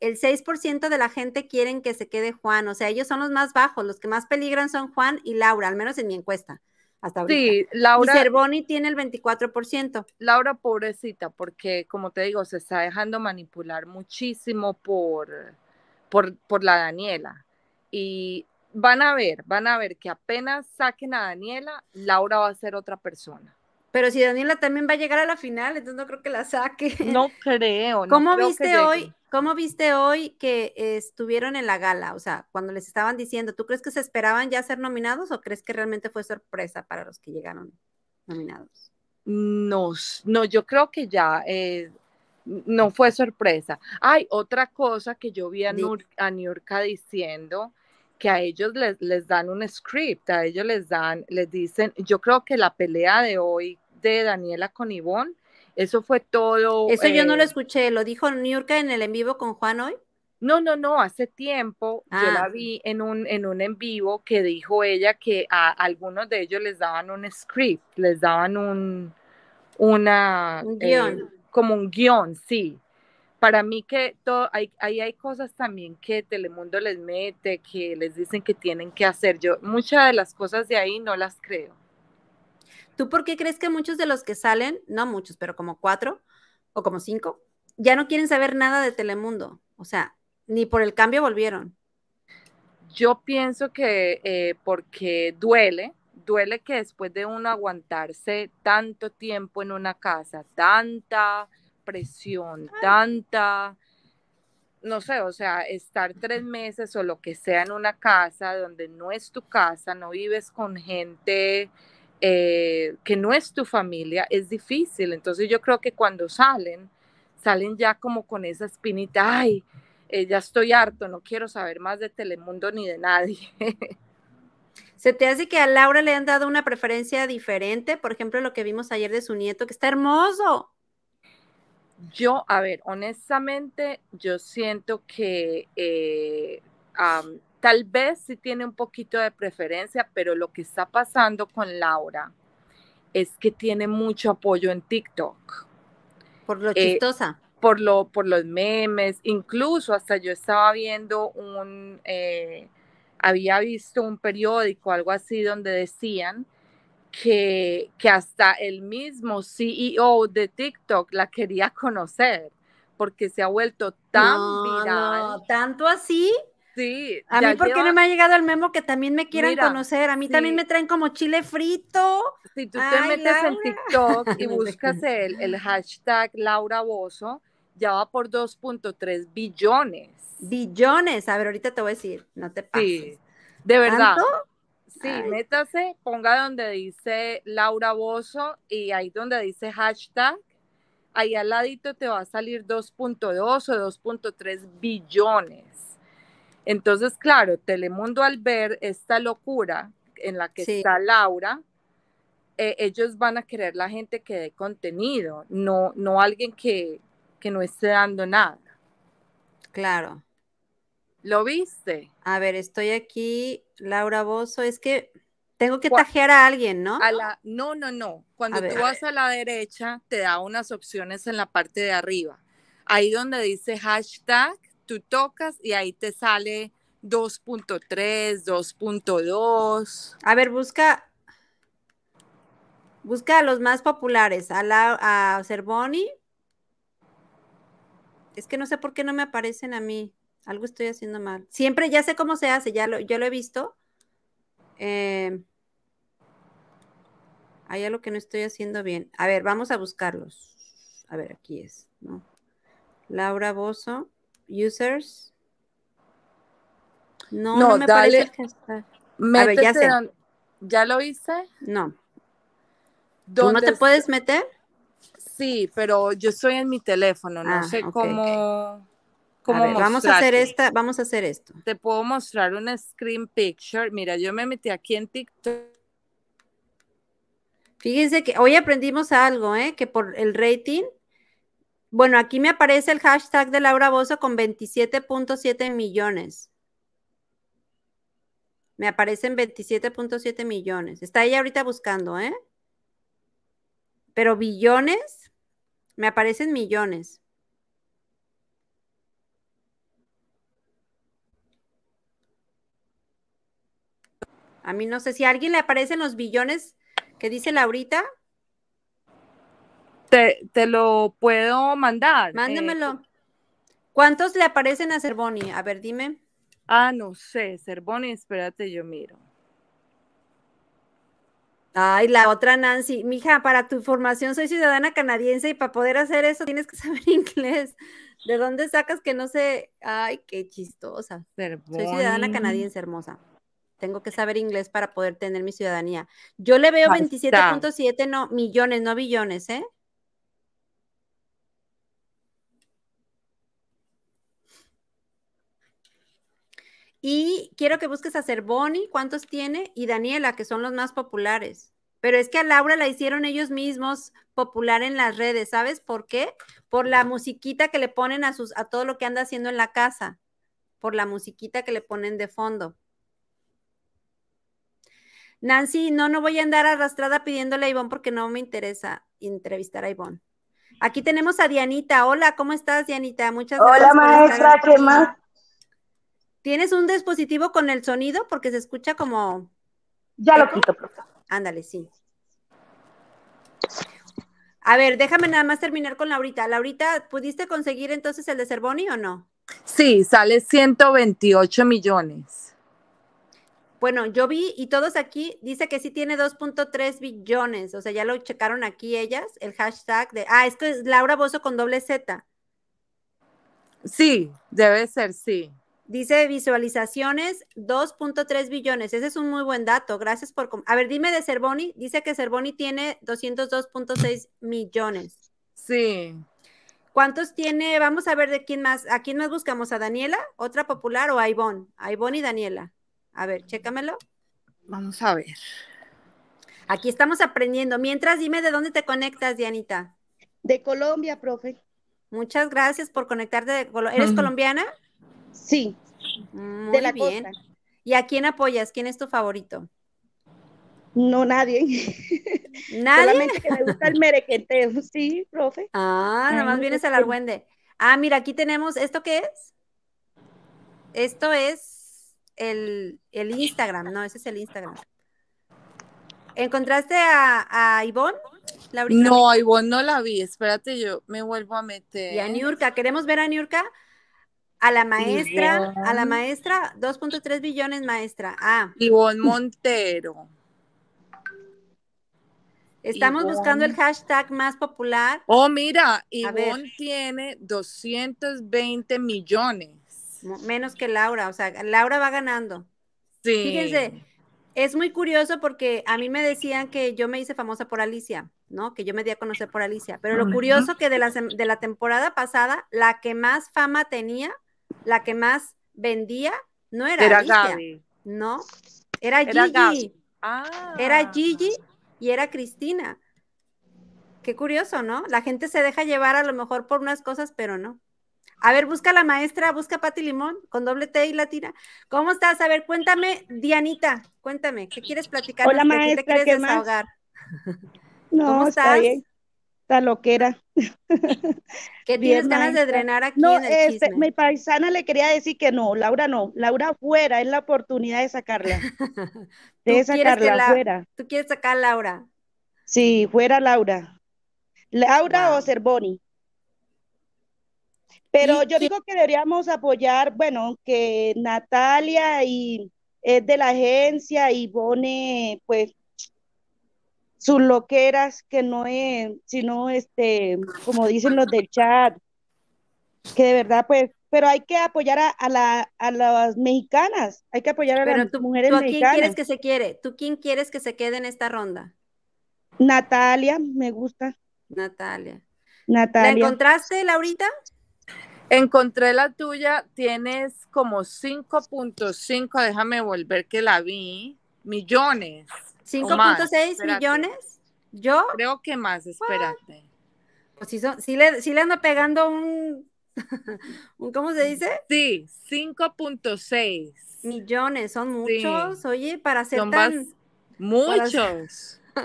el 6% de la gente quieren que se quede Juan, o sea, ellos son los más bajos, los que más peligran son Juan y Laura, al menos en mi encuesta. Sí, Laura. Y Cervoni tiene el 24%. Laura, pobrecita, porque como te digo, se está dejando manipular muchísimo por, por, por la Daniela. Y van a ver, van a ver que apenas saquen a Daniela, Laura va a ser otra persona. Pero si Daniela también va a llegar a la final, entonces no creo que la saque. No [laughs] creo. No ¿Cómo viste hoy? ¿Cómo viste hoy que estuvieron en la gala? O sea, cuando les estaban diciendo, ¿tú crees que se esperaban ya ser nominados o crees que realmente fue sorpresa para los que llegaron nominados? No, no, yo creo que ya eh, no fue sorpresa. Hay otra cosa que yo vi a, New diciendo que a ellos les, les, dan un script, a ellos les dan, les dicen, yo creo que la pelea de hoy de Daniela Conibón. Eso fue todo. Eso yo no lo eh, escuché, lo dijo York en el en vivo con Juan hoy. No, no, no, hace tiempo yo la ah. vi en un, en un en vivo que dijo ella que a algunos de ellos les daban un script, les daban un, una, eh, guión. como un guión, sí. Para mí que todo, ahí hay, hay, cosas también que Telemundo les mete, que les dicen que tienen que hacer. Yo muchas de las cosas de ahí no las creo. ¿Tú por qué crees que muchos de los que salen, no muchos, pero como cuatro o como cinco, ya no quieren saber nada de Telemundo? O sea, ni por el cambio volvieron. Yo pienso que eh, porque duele, duele que después de uno aguantarse tanto tiempo en una casa, tanta presión, tanta, no sé, o sea, estar tres meses o lo que sea en una casa donde no es tu casa, no vives con gente eh, que no es tu familia, es difícil. Entonces yo creo que cuando salen, salen ya como con esa espinita, ay, eh, ya estoy harto, no quiero saber más de Telemundo ni de nadie. [laughs] ¿Se te hace que a Laura le han dado una preferencia diferente? Por ejemplo, lo que vimos ayer de su nieto, que está hermoso. Yo, a ver, honestamente, yo siento que eh, Tal vez sí tiene un poquito de preferencia, pero lo que está pasando con Laura es que tiene mucho apoyo en TikTok. Por lo eh, chistosa. Por, lo, por los memes, incluso hasta yo estaba viendo un, eh, había visto un periódico, algo así, donde decían que, que, hasta el mismo CEO de TikTok la quería conocer porque se ha vuelto tan viral. tanto así. Sí. A mí, ¿por qué no me ha llegado el memo que también me quieran conocer? A mí también me traen como chile frito. Si tú te metes en TikTok [laughs] y buscas el, hashtag Laura Bozo, ya va por 2.3 billones. Billones. A ver, ahorita te voy a decir, no te pases. de verdad. Sí, métase, ponga donde dice Laura Bozo y ahí donde dice hashtag, ahí al ladito te va a salir 2.2 o 2.3 billones. Entonces, claro, Telemundo al ver esta locura en la que está Laura, eh, ellos van a querer la gente que dé contenido, no, no alguien que, que no esté dando nada. Claro. ¿Lo viste? A ver, estoy aquí, Laura Bozo, es que tengo que tajear a alguien, ¿no? A la, no, no, no. Cuando tú vas a la derecha, te da unas opciones en la parte de arriba. Ahí donde dice hashtag, tú tocas y ahí te sale 2.3, 2.2. A ver, busca. Busca a los más populares, a, la, a Cervoni. Es que no sé por qué no me aparecen a mí. Algo estoy haciendo mal. Siempre ya sé cómo se hace, ya lo, yo lo he visto. Eh, hay algo que no estoy haciendo bien. A ver, vamos a buscarlos. A ver, aquí es, ¿no? Laura Bozo users. No, me parece que está. ya, lo hice? No. no te puedes meter? Sí, pero yo estoy en mi teléfono, no ah, sé cómo. cómo vamos a hacer esta, vamos a hacer esto. Te puedo mostrar una screen picture. Mira, yo me metí aquí en TikTok. Fíjense que hoy aprendimos algo, ¿eh? Que por el rating bueno, aquí me aparece el hashtag de Laura Bozo con 27.7 millones. Me aparecen 27.7 millones. Está ella ahorita buscando, ¿eh? Pero billones, me aparecen millones. A mí no sé si a alguien le aparecen los billones que dice Laurita. Te, te lo puedo mandar. Eh, mándemelo ¿Cuántos le aparecen a Cervoni? A ver, dime. Ah, no sé, Cervoni, espérate, yo miro. Ay, la otra Nancy, mija, para tu formación soy ciudadana canadiense y para poder hacer eso tienes que [laughs] saber inglés. ¿De dónde sacas que no sé? Ay, qué chistosa. Soy ciudadana canadiense hermosa. Tengo que saber inglés para poder tener mi ciudadanía. Yo le veo 27.7 no, millones, no billones, ¿eh? Y quiero que busques a Bonnie, cuántos tiene, y Daniela, que son los más populares. Pero es que a Laura la hicieron ellos mismos popular en las redes, ¿sabes por qué? Por la musiquita que le ponen a, sus, a todo lo que anda haciendo en la casa, por la musiquita que le ponen de fondo. Nancy, no, no voy a andar arrastrada pidiéndole a Ivonne porque no me interesa entrevistar a Ivonne. Aquí tenemos a Dianita. Hola, ¿cómo estás, Dianita? Muchas gracias. Hola, maestra, ¿qué más? ¿Tienes un dispositivo con el sonido? Porque se escucha como... Ya lo quito, profe. Ándale, sí. A ver, déjame nada más terminar con Laurita. Laurita, ¿pudiste conseguir entonces el de Cervoni o no? Sí, sale 128 millones. Bueno, yo vi y todos aquí dice que sí tiene 2.3 billones, o sea, ya lo checaron aquí ellas, el hashtag de, ah, es es Laura Bozo con doble Z. Sí, debe ser, sí. Dice visualizaciones 2.3 billones. Ese es un muy buen dato. Gracias por... A ver, dime de Cervoni. Dice que Cervoni tiene 202.6 [laughs] millones. Sí. ¿Cuántos tiene? Vamos a ver de quién más. ¿A quién más buscamos? ¿A Daniela? ¿Otra popular o a Ivonne? A Ivonne y Daniela. A ver, chécamelo. Vamos a ver. Aquí estamos aprendiendo. Mientras, dime de dónde te conectas, Dianita. De Colombia, profe. Muchas gracias por conectarte. De ¿Eres colombiana? Sí, de la bien. ¿Y a quién apoyas? ¿Quién es tu favorito? No, nadie. [laughs] ¿Nadie? Solamente que me gusta el merequeteo, [laughs] sí, profe. Ah, nada más vienes al argüende. Ah, mira, aquí tenemos, ¿esto qué es? Esto es el, Instagram, no, ese es el Instagram. ¿Encontraste a, a Ivonne? No, Ivonne no la vi, espérate, yo me vuelvo a meter. Y a Niurka, queremos ver a Niurka a la maestra, a la maestra, 2.3 billones maestra. Ah. Ivonne Montero. Estamos buscando el hashtag más popular. Oh, mira, Ivonne tiene 220 millones. Menos que Laura, o sea, Laura va ganando. Sí. Fíjense, es muy curioso porque a mí me decían que yo me hice famosa por Alicia, ¿no? Que yo me di a conocer por Alicia. Pero lo curioso que de la, de la temporada pasada, la que más fama tenía la que más vendía no era, era Gaby. No, era, Gigi. Era ah. Gigi y era Cristina. Qué curioso, ¿no? La gente se deja llevar a lo mejor por unas cosas, pero no. A ver, busca la maestra, busca a Pati Limón con doble T y latina. ¿Cómo estás? A ver, cuéntame, Dianita, cuéntame, ¿qué quieres platicar? Hola, maestra, ¿Qué quieres desahogar? ¿Cómo estás? esta loquera. Que [laughs] tienes ganas de drenar aquí. No, este, mi paisana le quería decir que no, Laura no, Laura fuera, es la oportunidad de sacarla. [laughs] de sacarla fuera. Tú quieres sacar a Laura. Sí, fuera Laura. Laura o Cervoni. Pero yo digo que deberíamos apoyar, bueno, que Natalia y es de la agencia y pone, pues sus loqueras que no es, sino este, como dicen los del chat, que de verdad pues, pero hay que apoyar a, la, a las mexicanas, hay que apoyar a las mujeres mexicanas. quieres que se quiere? ¿Tú quién quieres que se quede en esta ronda? Natalia, me gusta. Natalia. Natalia. ¿La encontraste, Laurita? Encontré la tuya, tienes como 5.5, déjame volver que la vi, millones. ¿5.6 millones? Yo. Creo que más, ah. espérate. Pues sí, son, sí, le, le ando pegando un, [laughs] un. ¿Cómo se dice? Sí, 5.6. Millones, son muchos. Oye, para hacer Más, muchos. [laughs]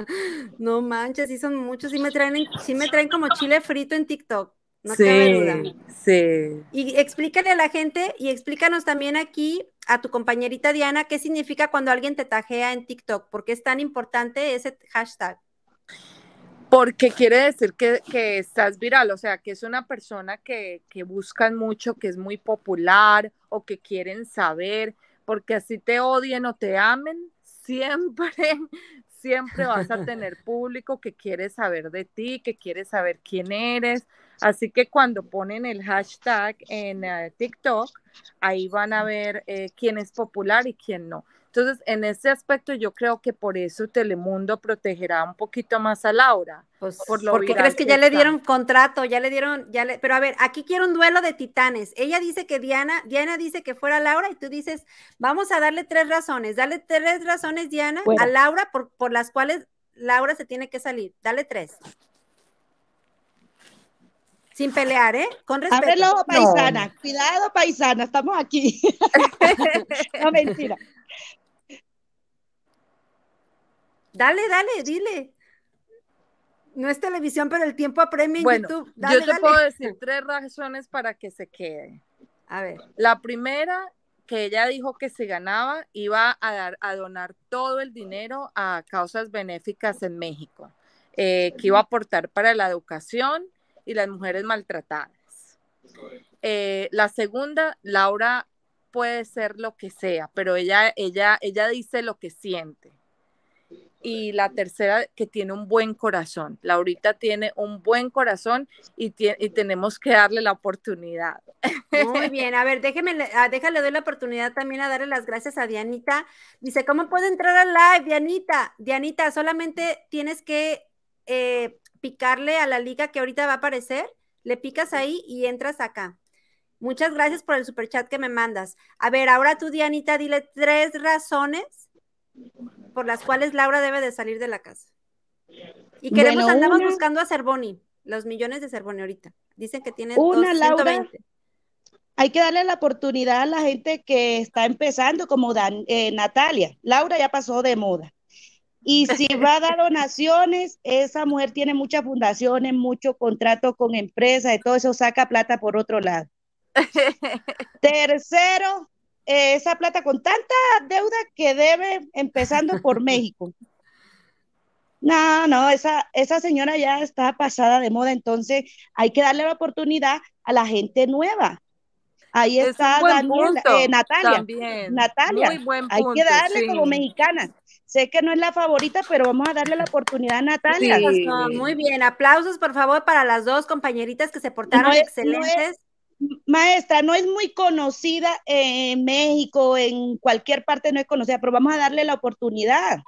no manches, sí son muchos. Sí me traen, sí me traen como chile frito en TikTok. No Sí. Y explícale a la gente y explícanos también aquí a tu compañerita Diana, ¿qué significa cuando alguien te tajea en TikTok? ¿Por qué es tan importante ese hashtag? Porque quiere decir que, estás viral, o sea, que es una persona que, que buscan mucho, que es muy popular o que quieren saber, porque así te odien o te amen, siempre, [laughs] siempre vas a tener [laughs] público que quiere saber de ti, que quiere saber quién eres, Así que cuando ponen el hashtag en eh, TikTok, ahí van a ver eh, quién es popular y quién no. Entonces, en ese aspecto yo creo que por eso Telemundo protegerá un poquito más a Laura. Pues, por porque crees que, ya le dieron contrato, ya le dieron, ya le, pero a ver, aquí quiero un duelo de titanes. Ella dice que Diana, Diana dice que fuera Laura y tú dices, vamos a darle tres razones, dale tres razones Diana a Laura por, por las cuales Laura se tiene que salir, dale tres. Sin pelear, ¿eh? Con respeto. Ábrelo, paisana. Cuidado, paisana, estamos aquí. [laughs] no, mentira. Dale, dale, dile. No es televisión, pero el tiempo apremia en YouTube. yo te puedo decir tres razones para que se quede. A ver. La primera, que ella dijo que se ganaba, iba a, dar, a donar todo el dinero a causas benéficas en México, eh, que iba a aportar para la educación y las mujeres maltratadas. Eh, la segunda, Laura puede ser lo que sea, pero ella, ella, ella dice lo que siente. Y la tercera, que tiene un buen corazón. Laurita tiene un buen corazón y, tenemos que darle la oportunidad. Muy bien, a ver, déjeme, ah, déjale, doy la oportunidad también a darle las gracias a Dianita. Dice, ¿cómo puedo entrar al live, Dianita? Dianita, solamente tienes que eh, picarle a la liga que ahorita va a aparecer, le picas ahí y entras acá. Muchas gracias por el superchat que me mandas. A ver, ahora tú, Dianita, dile tres razones por las cuales Laura debe de salir de la casa. Y queremos, andamos buscando a Cervoni, los millones de Cervoni ahorita. Dicen que tiene una, Laura, hay que darle la oportunidad a la gente que está empezando, como Dan, eh, Natalia. Laura ya pasó de moda. Y si va a dar donaciones, esa mujer tiene muchas fundaciones, mucho contrato con empresas y todo eso saca plata por otro lado. [laughs] Tercero, eh, esa plata con tanta deuda que debe, empezando por [laughs] México. No, no, esa, esa señora ya está pasada de moda, entonces hay que darle la oportunidad a la gente nueva. Ahí está Daniel, eh, Natalia. Natalia, hay que darle como mexicana. Sé que no es la favorita, pero vamos a darle la oportunidad a Natalia. Pues, muy bien, aplausos por favor para las dos compañeritas que se portaron excelentes. maestra, no es muy conocida en México, en cualquier parte no es conocida, pero vamos a darle la oportunidad.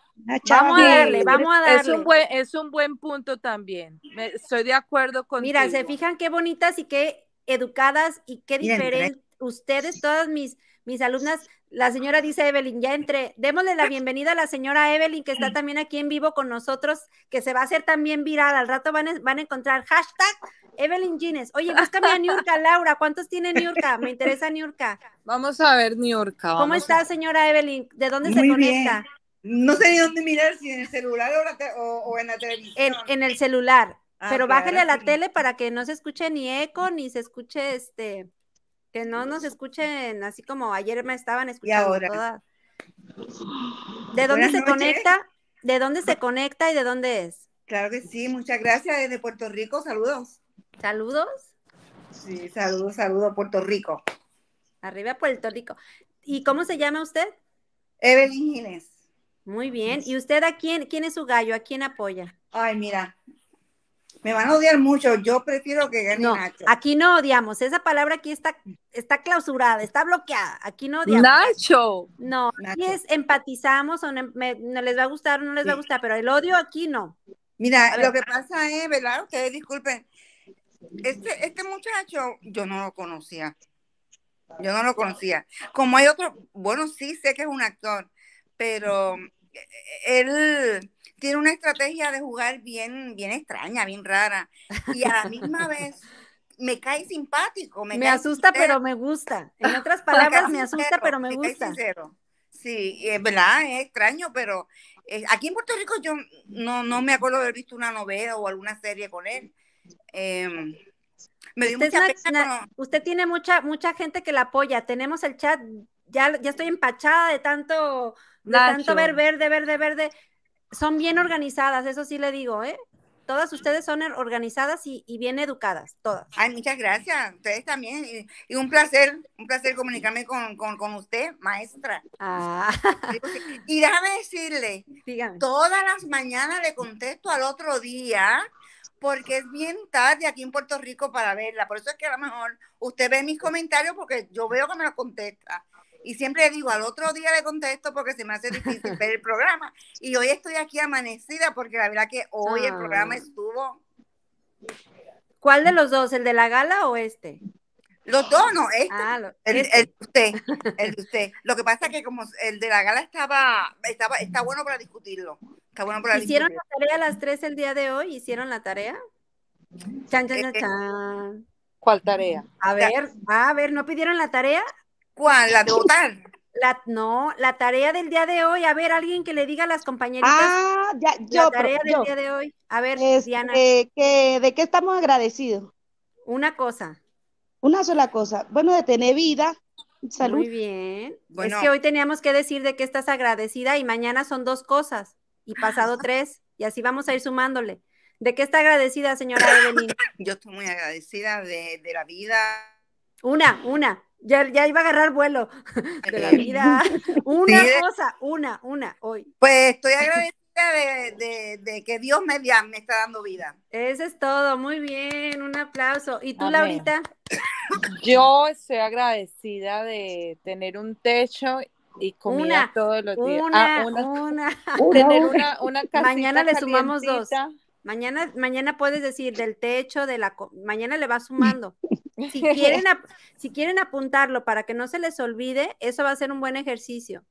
Vamos a darle, vamos a darle. Es un buen, punto también. estoy de acuerdo con. Mira, se fijan qué bonitas y qué educadas y qué diferentes ustedes, todas mis, mis alumnas la señora dice Evelyn, ya entre. Démosle la bienvenida a la señora Evelyn, que está también aquí en vivo con nosotros, que se va a hacer también viral. Al rato van a, encontrar hashtag Evelyn Gines. Oye, búscame a Niurka, [laughs] Laura. ¿Cuántos tiene Niurka? Me interesa Niurka. Vamos a ver Niurka. ¿Cómo está, señora Evelyn? ¿De dónde se conecta? No sé ni dónde mirar, si en el celular o, en la televisión. En, el celular. Ah, pero bájale a la tele para que no se escuche ni eco, ni se escuche este que no nos escuchen así como ayer me estaban escuchando. ¿De dónde se conecta? ¿De dónde se conecta y de dónde es? Claro que sí, muchas gracias desde Puerto Rico, saludos. ¿Saludos? Sí, saludos, saludos, Puerto Rico. Arriba Puerto Rico. ¿Y cómo se llama usted? Evelyn Gines. Muy bien. ¿Y usted a quién, quién es su gallo? ¿A quién apoya? Ay, mira, me van a odiar mucho, yo prefiero que gane no, Aquí no odiamos, esa palabra aquí está, está clausurada, está bloqueada, aquí no odiamos. Nacho. No, aquí es empatizamos o no, les va a gustar o no les va a gustar, pero el odio aquí no. Mira, lo que pasa es, ¿verdad? Ustedes disculpen, este, este muchacho yo no lo conocía. Yo no lo conocía. Como hay otro, bueno, sí sé que es un actor, pero eh, él tiene una estrategia de jugar bien, bien extraña, bien rara. Y a la misma [laughs] vez me cae simpático. Me, asusta, pero me gusta. [laughs] En otras palabras, me, asusta, pero me, gusta. Sí, es verdad, es extraño, pero eh, aquí en Puerto Rico yo no, no me acuerdo de haber visto una novela o alguna serie con él. Em, me usted, tiene mucha, mucha gente que la apoya. Tenemos el chat, ya, ya estoy empachada de tanto, tanto ver verde, verde, verde son bien organizadas, eso sí le digo, ¿eh? todas ustedes son organizadas y, bien educadas, todas. Ay, muchas gracias, ustedes también. Y, un placer, un placer comunicarme con, usted, maestra. Ah. Y déjame decirle, todas las mañanas le contesto al otro día, porque es bien tarde aquí en Puerto Rico para verla. Por eso es que a lo mejor usted ve mis comentarios porque yo veo que me los contesta. Y siempre digo, al otro día le contesto porque se me hace difícil ver el programa. Y hoy estoy aquí amanecida porque la verdad que hoy el programa ah. estuvo. ¿Cuál de los dos? ¿El de la gala o este? Los dos, no, este. Ah, este. el, de usted, el usted. Lo que pasa es que como el de la gala estaba, estaba, está bueno para discutirlo. Está bueno para ¿Hicieron la tarea a las tres el día de hoy? ¿Hicieron la tarea? chan, eh, ¿Cuál tarea? A ver, a ver, ¿no pidieron la tarea? ¿Cuál? ¿La total La, no, la tarea del día de hoy. A ver, alguien que le diga a las compañeritas. Ah, la tarea del día de hoy. A ver, este, ¿De qué estamos agradecidos? Una cosa. Una sola cosa. Bueno, de tener vida, salud. Muy bien. Es que hoy teníamos que decir de qué estás agradecida y mañana son dos cosas y pasado [laughs] tres y así vamos a ir sumándole. ¿De qué está agradecida, señora Evelyn? Yo estoy muy agradecida de, de la vida. Una, una. Ya, ya iba a agarrar vuelo [laughs] de la eh, vida. [laughs] Una cosa, una, una, hoy. Pues estoy agradecida. De, que Dios me, me está dando vida. Eso es todo, muy bien, un aplauso. ¿Y tú, Laurita? [coughs] Yo estoy agradecida de tener un techo y comida todos los días. Ah, una, una, [laughs] Tener una, Mañana le sumamos dos. Mañana, mañana puedes decir del techo, de la mañana le va sumando si quieren, [laughs] si quieren apuntarlo para que no se les olvide, eso va a ser un buen ejercicio.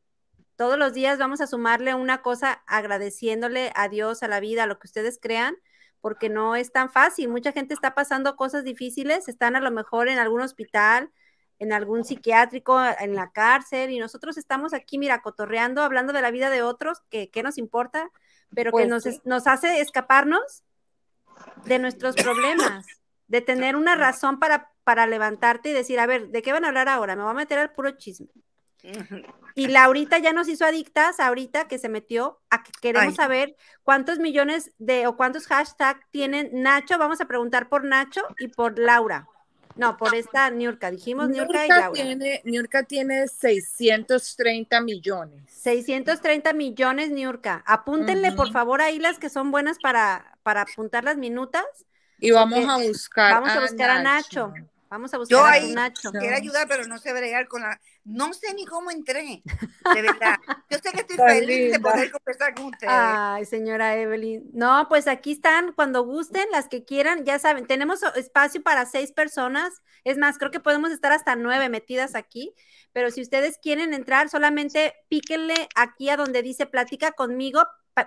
Todos los días vamos a sumarle una cosa agradeciéndole a Dios, a la vida, a lo que ustedes crean, porque no es tan fácil. Mucha gente está pasando cosas difíciles, están a lo mejor en algún hospital, en algún psiquiátrico, en la cárcel, y nosotros estamos aquí, mira, cotorreando, hablando de la vida de otros, que, nos importa, pero que pues nos hace escaparnos de nuestros problemas, de tener una razón para para levantarte y decir, a ver, ¿de qué van a hablar ahora? Me voy a meter al puro chisme. Y Laurita ya nos hizo adictas ahorita que se metió a que queremos saber cuántos millones de o cuántos hashtags tienen Nacho. Vamos a preguntar por Nacho y por Laura. No, por esta Niurka. Dijimos Niurka, y Laura. Tiene, Niurka tiene 630 millones. 630 millones, Niurka. Apúntenle, por favor, ahí las que son buenas para, para apuntar las minutas. Y vamos a buscar. Vamos a, buscar a, Nacho. Vamos a buscar Yo Nacho. Quiero ayudar, pero no sé bregar con la. No sé ni cómo entré. De verdad. Yo sé que estoy feliz de poder conversar con ustedes. Ay, señora Evelyn. No, pues aquí están cuando gusten, las que quieran. Ya saben, tenemos espacio para seis personas. Es más, creo que podemos estar hasta nueve metidas aquí. Pero si ustedes quieren entrar, solamente píquenle aquí a donde dice platica conmigo,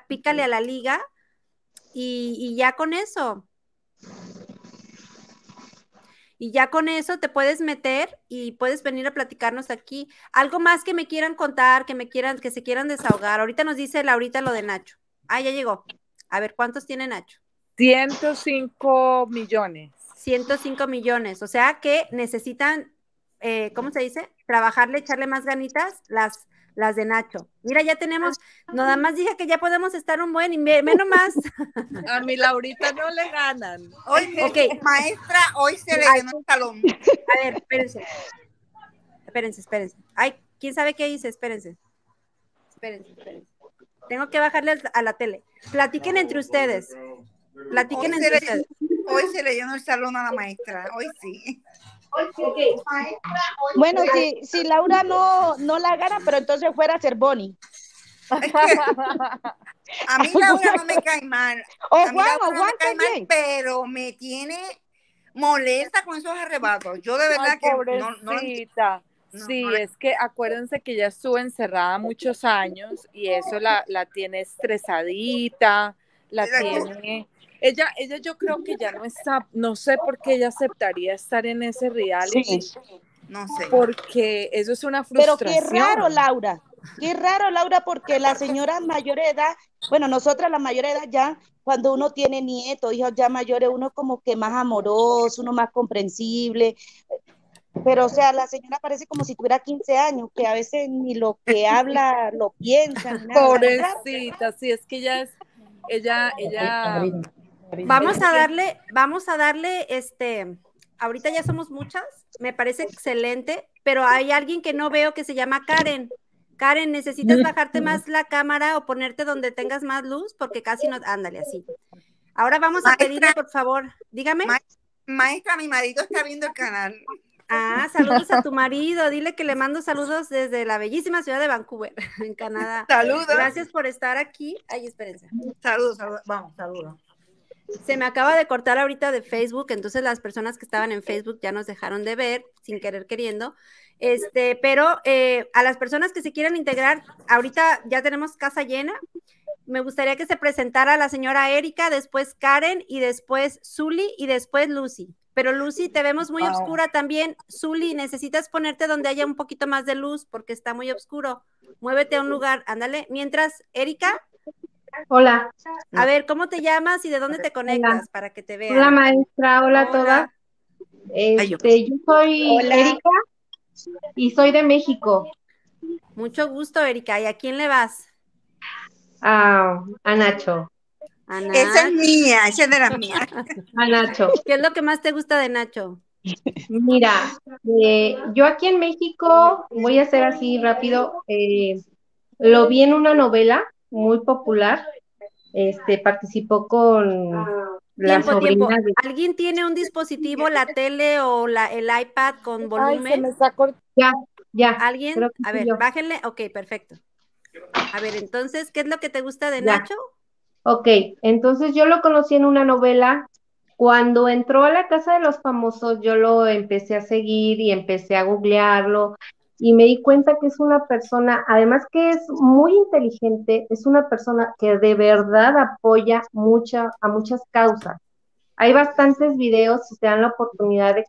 pícale a la liga y, y ya con eso y ya con eso te puedes meter y puedes venir a platicarnos aquí. Algo más que me quieran contar, que me quieran, que se quieran desahogar. Ahorita nos dice Laurita lo de Nacho. Ah, ya llegó. A ver, ¿cuántos tiene Nacho? 105 millones. 105 millones, o sea que necesitan, eh, ¿cómo se dice? Trabajarle, echarle más ganitas las las de Nacho. Mira, ya tenemos, ah. nada más dije que ya podemos estar un buen y menos más. [laughs] A mi Laurita no le ganan. Hoy, maestra, hoy se le llenó el salón A ver, espérense. Espérense, espérense. Ay, quién sabe qué hice, espérense. Espérense, espérense. Tengo que bajarle a la tele. Platiquen entre ustedes. Platiquen entre ustedes. Hoy se le llenó el salón a la maestra, hoy sí. Bueno, si, Laura no, no la gana, pero entonces fuera a ser Bonnie. [laughs] a mí Laura no me cae mal. O mal, pero me tiene molesta con esos arrebatos. Yo de verdad que Sí, es que acuérdense que ya estuvo encerrada muchos años y eso la, tiene estresadita, la tiene ella, ella yo creo que ya no está, no sé por qué ella aceptaría estar en ese reality. no sé. Porque eso es una frustración. Pero qué raro, Laura. Qué raro, Laura, porque la señora mayor edad, bueno, nosotras la mayor edad ya, cuando uno tiene nietos, hijos ya mayores, uno como que más amoroso, uno más comprensible. Pero, o sea, la señora parece como si tuviera 15 años, que a veces ni lo que habla lo piensa. Nada. [laughs] Pobrecita, sí, es que ella es, ella, ella Vamos a darle, vamos a darle, este, ahorita ya somos muchas, me parece excelente, pero hay alguien que no veo que se llama Karen. Karen, necesitas bajarte más la cámara o ponerte donde tengas más luz porque casi no, ándale así. Ahora vamos a pedirle, por favor, dígame. Maestra, mi marido está viendo el canal. Ah, saludos a tu marido. Dile que le mando saludos desde la bellísima ciudad de Vancouver, [laughs] en Canadá. Saludos. Gracias por estar aquí. Ay, espérense. Saludos, saludos. Vamos, saludos. Se me acaba de cortar ahorita de Facebook, entonces las personas que estaban en Facebook ya nos dejaron de ver, sin querer queriendo. Este, pero eh, a las personas que se quieran integrar, ahorita ya tenemos casa llena. Me gustaría que se presentara la señora Erika, después Karen y después Zully y después Lucy. Pero Lucy, te vemos muy oscura también. Zully, necesitas ponerte donde haya un poquito más de luz porque está muy oscuro. Muévete a un lugar, ándale. Mientras, Erika, Hola. A ver, ¿cómo te llamas y de dónde te conectas para que te vean? Hola, maestra. Hola, a todas. Este, yo. soy Erika y soy de México. Mucho gusto, Erika. ¿Y a quién le vas? a Nacho. A Nacho. Esa es mía, esa era mía. A Nacho. ¿Qué es lo que más te gusta de Nacho? Mira, eh, yo aquí en México, voy a hacer así rápido, eh, lo vi en una novela muy popular. Este participó con tiempo, ¿Alguien tiene un dispositivo, la tele o la, el iPad con volumen? se me ya, ya. ¿Alguien? A ver, bájenle. Ok, perfecto. A ver, entonces, ¿qué es lo que te gusta de Nacho? Ok, entonces yo lo conocí en una novela. Cuando entró a la casa de los famosos, yo lo empecé a seguir y empecé a googlearlo y me di cuenta que es una persona, además que es muy inteligente, es una persona que de verdad apoya mucha, a muchas causas. Hay bastantes videos, si te dan la oportunidad de,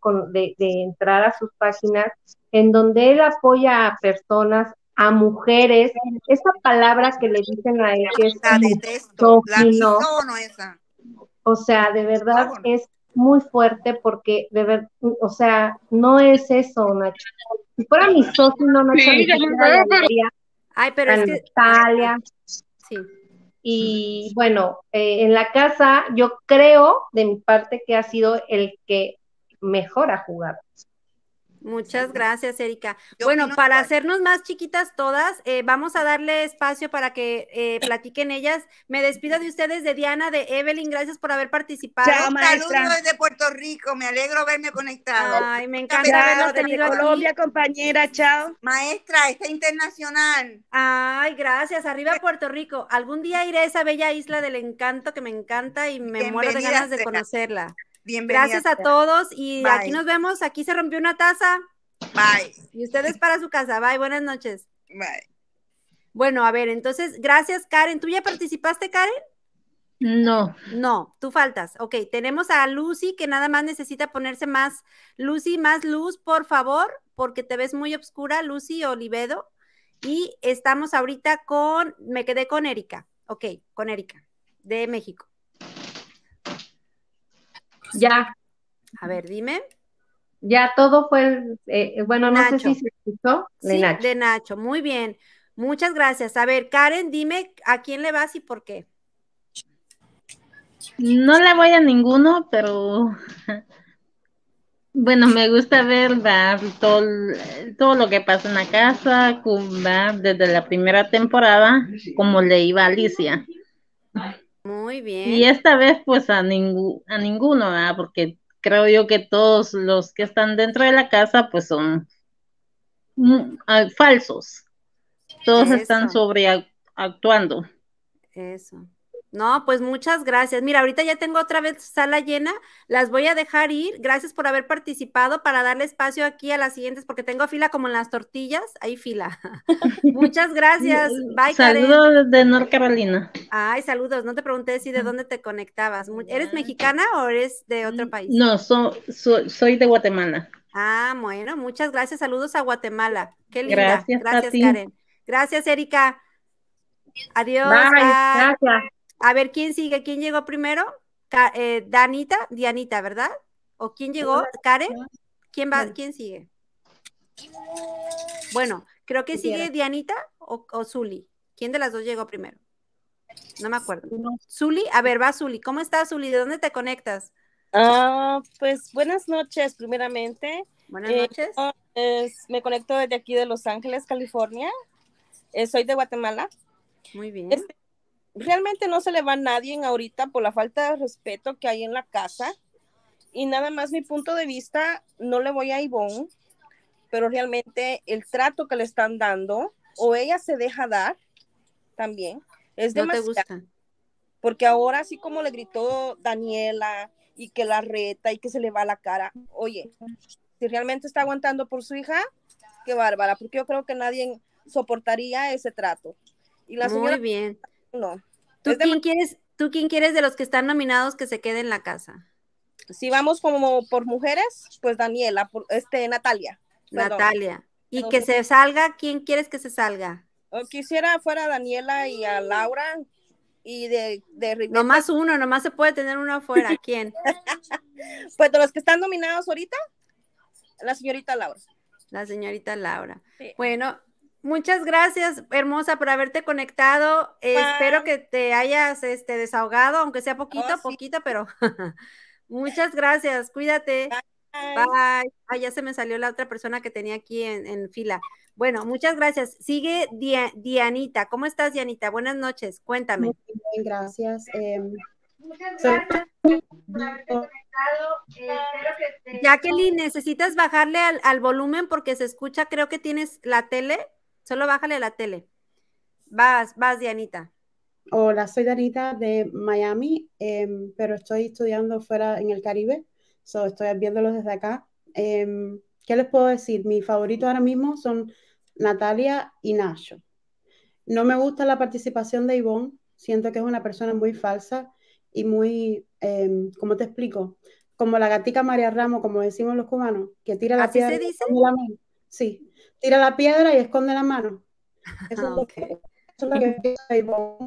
entrar a sus páginas, en donde él apoya a personas, a mujeres. Esa palabra que le dicen a él que es la detesto, no, esa. O sea, de verdad es muy fuerte porque, de o sea, no es eso, Nacho. Si fuera mi socio, no, pero Sí. Y bueno, eh, en la casa yo creo de mi parte que ha sido el que mejor ha jugado. Muchas gracias, Erika. bueno, para hacernos más chiquitas todas, eh, vamos a darle espacio para que eh, platiquen ellas. Me despido de ustedes, de Diana, de Evelyn, gracias por haber participado. Un Saludos desde Puerto Rico, me alegro verme conectado. Ay, me encanta tener Colombia, compañera, chao. Maestra, está internacional. Ay, gracias, arriba Puerto Rico. Algún día iré a esa bella isla del encanto que me encanta y me muero de ganas de conocerla. Gracias a todos y aquí nos vemos. Aquí se rompió una taza. Bye. Y ustedes para su casa. Bye. Buenas noches. Bye. Bueno, a ver, entonces, gracias Karen. ¿Tú ya participaste, Karen? No. No, tú faltas. Ok, tenemos a Lucy que nada más necesita ponerse más. Lucy, más luz, por favor, porque te ves muy oscura, Lucy Olivedo. Y estamos ahorita con, me quedé con Erika. Ok, con Erika, de México. Ya. A ver, dime. Ya todo fue, eh, eh, bueno, no sé si se escuchó. sí, de Nacho, muy bien. Muchas gracias. A ver, Karen, dime a quién le vas y por qué. No le voy a ninguno, pero [laughs] bueno, me gusta ver todo, todo lo que pasa en la casa, desde la primera temporada, como le iba Alicia. Muy bien. Y esta vez pues a, a ninguno, ¿verdad? Porque creo yo que todos los que están dentro de la casa pues son mm, ah, falsos. Todos están sobreactuando. Eso. No, pues muchas gracias. Mira, ahorita ya tengo otra vez sala llena, las voy a dejar ir. Gracias por haber participado para darle espacio aquí a las siguientes, porque tengo fila como en las tortillas, hay fila. [laughs] muchas gracias. [laughs] Bye, saludos de North Carolina. Ay, saludos. No te pregunté si de dónde te conectabas. ¿Eres mexicana o eres de otro mm, país? No, soy de Guatemala. Ah, bueno, muchas gracias. Saludos a Guatemala. Qué linda. Gracias, Karen. Gracias, Erika. Adiós. Bye. Gracias. A ver, ¿quién sigue? ¿Quién llegó primero? Eh, Danita, Dianita, ¿verdad? ¿O quién llegó? ¿Karen? ¿Quién, va, ¿Quién sigue? Bueno, creo que sigue Dianita o, Zuli. ¿Quién de las dos llegó primero? No me acuerdo. Zuli, a ver, va Zuli. ¿Cómo estás, Zuli? ¿De dónde te conectas? Ah, pues buenas noches, primeramente. Buenas eh, noches. me conecto desde aquí de Los Ángeles, California. Eh, soy de Guatemala. Muy bien. Este, realmente no se le va a nadie ahorita por la falta de respeto que hay en la casa. Y nada más mi punto de vista, no le voy a Ivonne, pero realmente el trato que le están dando, o ella se deja dar también, es demasiado. Porque ahora así como le gritó Daniela y que la reta y que se le va la cara, oye, si realmente está aguantando por su hija, qué bárbara, porque yo creo que nadie soportaría ese trato. Y la señora bien. No. ¿Tú, quién quieres, ¿Tú quién quieres de los que están nominados que se quede en la casa? Si vamos como por mujeres, pues Daniela, este, Natalia. Natalia. Y que se salga, ¿quién quieres que se salga? Oh, quisiera fuera Daniela y a Laura y de, de Nomás uno, nomás se puede tener uno afuera. [laughs] ¿Quién? pues de los que están nominados ahorita, la señorita Laura. La señorita Laura. Bueno, Muchas gracias, hermosa, por haberte conectado. espero que te hayas este, desahogado, aunque sea oh, poquito, poquito, pero [laughs] muchas gracias. Cuídate. Bye. ya se me salió la otra persona que tenía aquí en, fila. Bueno, muchas gracias. Sigue Dianita. ¿Cómo estás, Dianita? Buenas noches. Cuéntame. gracias. Em, muchas gracias por haberte conectado. necesitas bajarle al, al volumen porque se escucha, creo que tienes la tele Solo bájale la tele. Vas, vas, Dianita. Hola, soy Dianita de Miami, em, pero estoy estudiando fuera en el Caribe, so estoy viéndolos desde acá. Em, ¿Qué les puedo decir? Mi favorito ahora mismo son Natalia y Nacho. No me gusta la participación de Ivonne, siento que es una persona muy falsa y muy, em, ¿cómo te explico? Como la gatica María Ramos, como decimos los cubanos, que tira la ¿Así piedra. Se dice? Sí, tira la piedra y esconde la mano. Ah, eso, es, lo que, eso es lo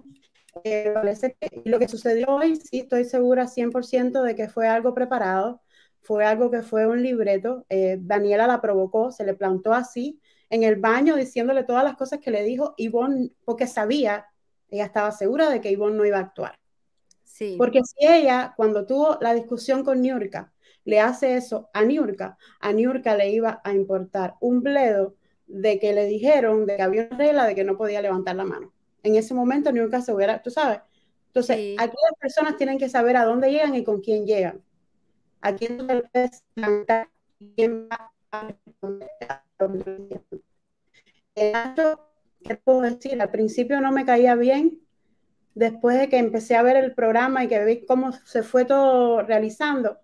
que lo que sucedió hoy, sí, estoy segura 100% de que fue algo preparado, fue algo que fue un libreto. Eh, Daniela la provocó, se le plantó así en el baño diciéndole todas las cosas que le dijo Ivonne, porque sabía, ella estaba segura de que Ivonne no iba a actuar. Sí. Porque si ella, cuando tuvo la discusión con Niurka, le hace eso a Niurka, a Niurka le iba a importar un bledo de que le dijeron de que había una regla de que no podía levantar la mano. En ese momento nunca se hubiera, tú sabes. Entonces, aquí las personas tienen que saber a dónde llegan y con quién llegan. A quién quién va a ¿qué puedo decir? Al principio no me caía bien. Después de que empecé a ver el programa y que vi cómo se fue todo realizando,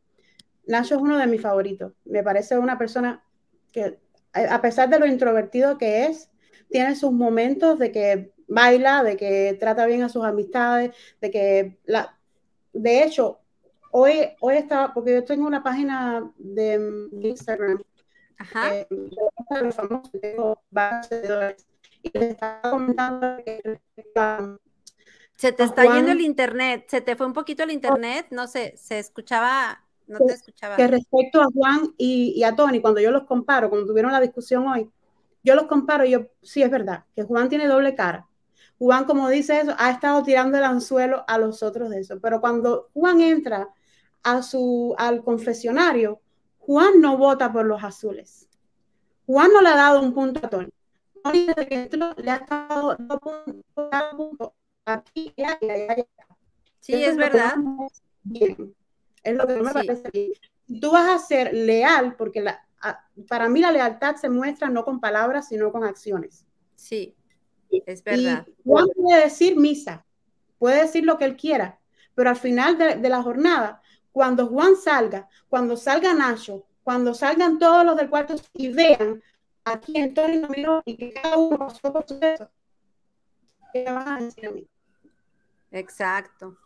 Nacho es uno de mis favoritos. Me parece una persona que a pesar de lo introvertido que es, tiene sus momentos de que baila, de que trata bien a sus amistades, de que la... De hecho, hoy, hoy estaba, porque yo tengo una página de Instagram, Ajá. se te está yendo el internet, se te fue un poquito el internet, no sé, se escuchaba no te escuchaba. Que respecto a Juan y, a Tony, cuando yo los comparo, cuando tuvieron la discusión hoy, yo los comparo y yo, sí es verdad, que Juan tiene doble cara. Juan, como dice eso, ha estado tirando el anzuelo a los otros de eso. Pero cuando Juan entra a su, al confesionario, Juan no vota por los azules. Juan no le ha dado un punto a Tony. Tony le ha dado dos puntos, punto, aquí y Sí, es verdad. Bien. Es lo que me parece Tú vas a ser leal, porque la, para mí la lealtad se muestra no con palabras, sino con acciones. Sí, es verdad. Juan puede decir misa, puede decir lo que él quiera, pero al final de, la jornada, cuando Juan salga, cuando salga Nacho, cuando salgan todos los del cuarto y vean aquí en Tony y que uno ¿qué a decir a mí? Exacto.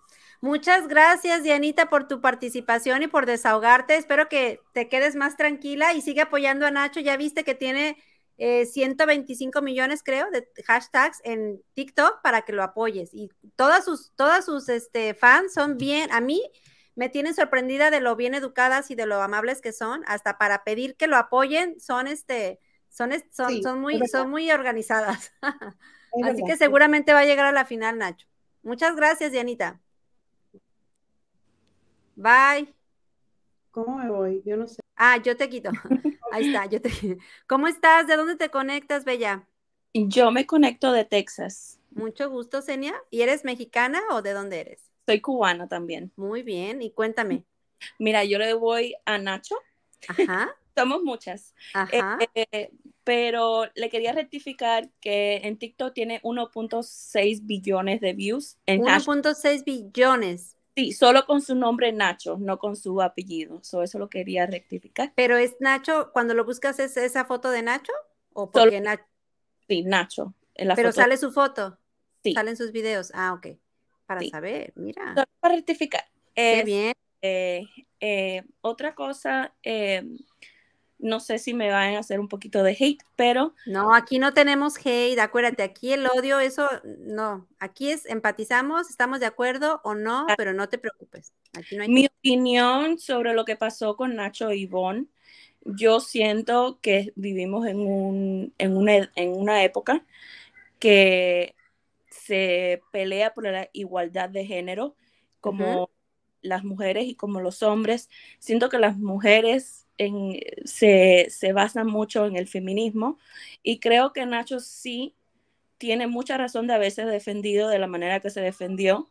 Muchas gracias, Dianita, por tu participación y por desahogarte. Espero que te quedes más tranquila y sigue apoyando a Nacho. Ya viste que tiene 125 eh, millones, creo, de hashtags en TikTok para que lo apoyes. Y todas sus, todas sus este, fans son bien, a mí me tienen sorprendida de lo bien educadas y de lo amables que son, hasta para pedir que lo apoyen, son este, son, son, son muy, son muy organizadas. [laughs] Así que seguramente va a llegar a la final, Nacho. Muchas gracias, Dianita. Bye. ¿Cómo me voy? Yo no sé. Ah, yo te quito. [laughs] Ahí está, yo te quito. ¿Cómo estás? ¿De dónde te conectas, Bella? Yo me conecto de Texas. Mucho gusto, Senia. ¿Y eres mexicana o de dónde eres? Soy cubana también. Muy bien, y cuéntame. Mira, yo le voy a Nacho. Ajá. [laughs] Somos muchas. Ajá. Eh, eh, pero le quería rectificar que en TikTok tiene 1.6 billones de views. 1.6 billones. Sí, solo con su nombre Nacho, no con su apellido. So, eso lo quería rectificar. Pero es Nacho, cuando lo buscas, ¿es esa foto de Nacho? ¿O porque Nacho? Sí, Nacho. Pero sale su foto. Sí. Salen sus videos. Ah, ok. Para saber, mira. para rectificar. bien. Eh, eh, otra cosa, eh, no sé si me van a hacer un poquito de hate, pero... No, aquí no tenemos hate, acuérdate, aquí el odio, eso no, aquí es empatizamos, estamos de acuerdo o no, ah. pero no te preocupes. Aquí no hay Mi opinión sobre lo que pasó con Nacho y Bon, yo siento que vivimos en, un, en, una, época que se pelea por la igualdad de género como las mujeres y como los hombres. Siento que las mujeres se, basan mucho en el feminismo y creo que Nacho sí tiene mucha razón de haberse defendido de la manera que se defendió.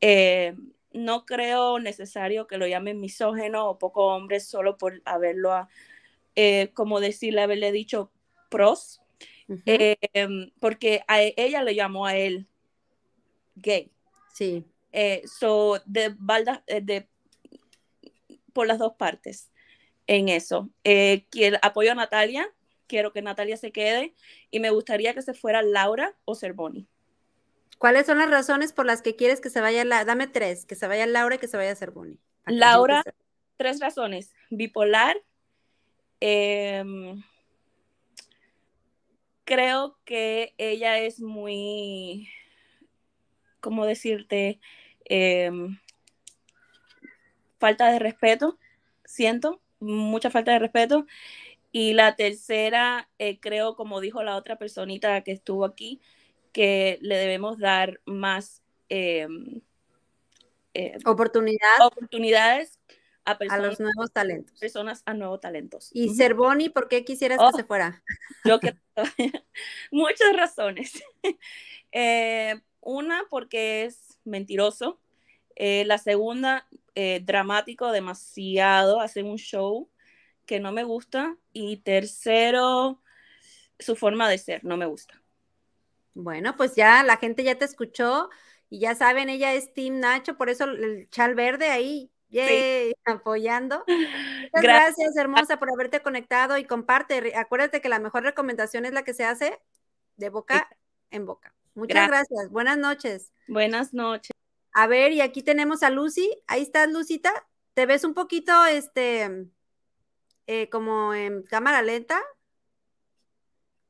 Eh, no creo necesario que lo llamen misógeno o poco hombre solo por haberlo, ah, eh, como decirle, haberle dicho pros, eh, porque a ella le llamó a él gay. Sí. Eh, so, de balda, eh, de, por las dos partes en eso. Eh, apoyo a Natalia, quiero que Natalia se quede y me gustaría que se fuera Laura o Cervoni. ¿Cuáles son las razones por las que quieres que se vaya? La... Dame tres, que se vaya Laura y que se vaya Cervoni. Laura, tres razones. Bipolar. Em, creo que ella es muy, ¿cómo decirte? Em, falta de respeto, siento, mucha falta de respeto. Y la tercera, eh, creo, como dijo la otra personita que estuvo aquí, que le debemos dar más em, eh, oportunidades a, personas, los nuevos talentos. Personas a nuevos talentos. Y ser ¿por qué quisieras que oh, se fuera? Yo que, [laughs] [laughs] muchas razones. [laughs] Eh, una, porque es mentiroso. Eh, la segunda, eh, dramático demasiado, hace un show que no me gusta. Y tercero, su forma de ser, no me gusta. Bueno, pues ya la gente ya te escuchó y ya saben, ella es Team Nacho, por eso el chal verde ahí, yay, [laughs] apoyando. gracias. hermosa, por haberte conectado y comparte. Acuérdate que la mejor recomendación es la que se hace de boca en boca. Muchas gracias. Buenas noches. Buenas noches. A ver, y aquí tenemos a Lucy. Ahí estás, Lucita. Te ves un poquito, este, eh, como en cámara lenta.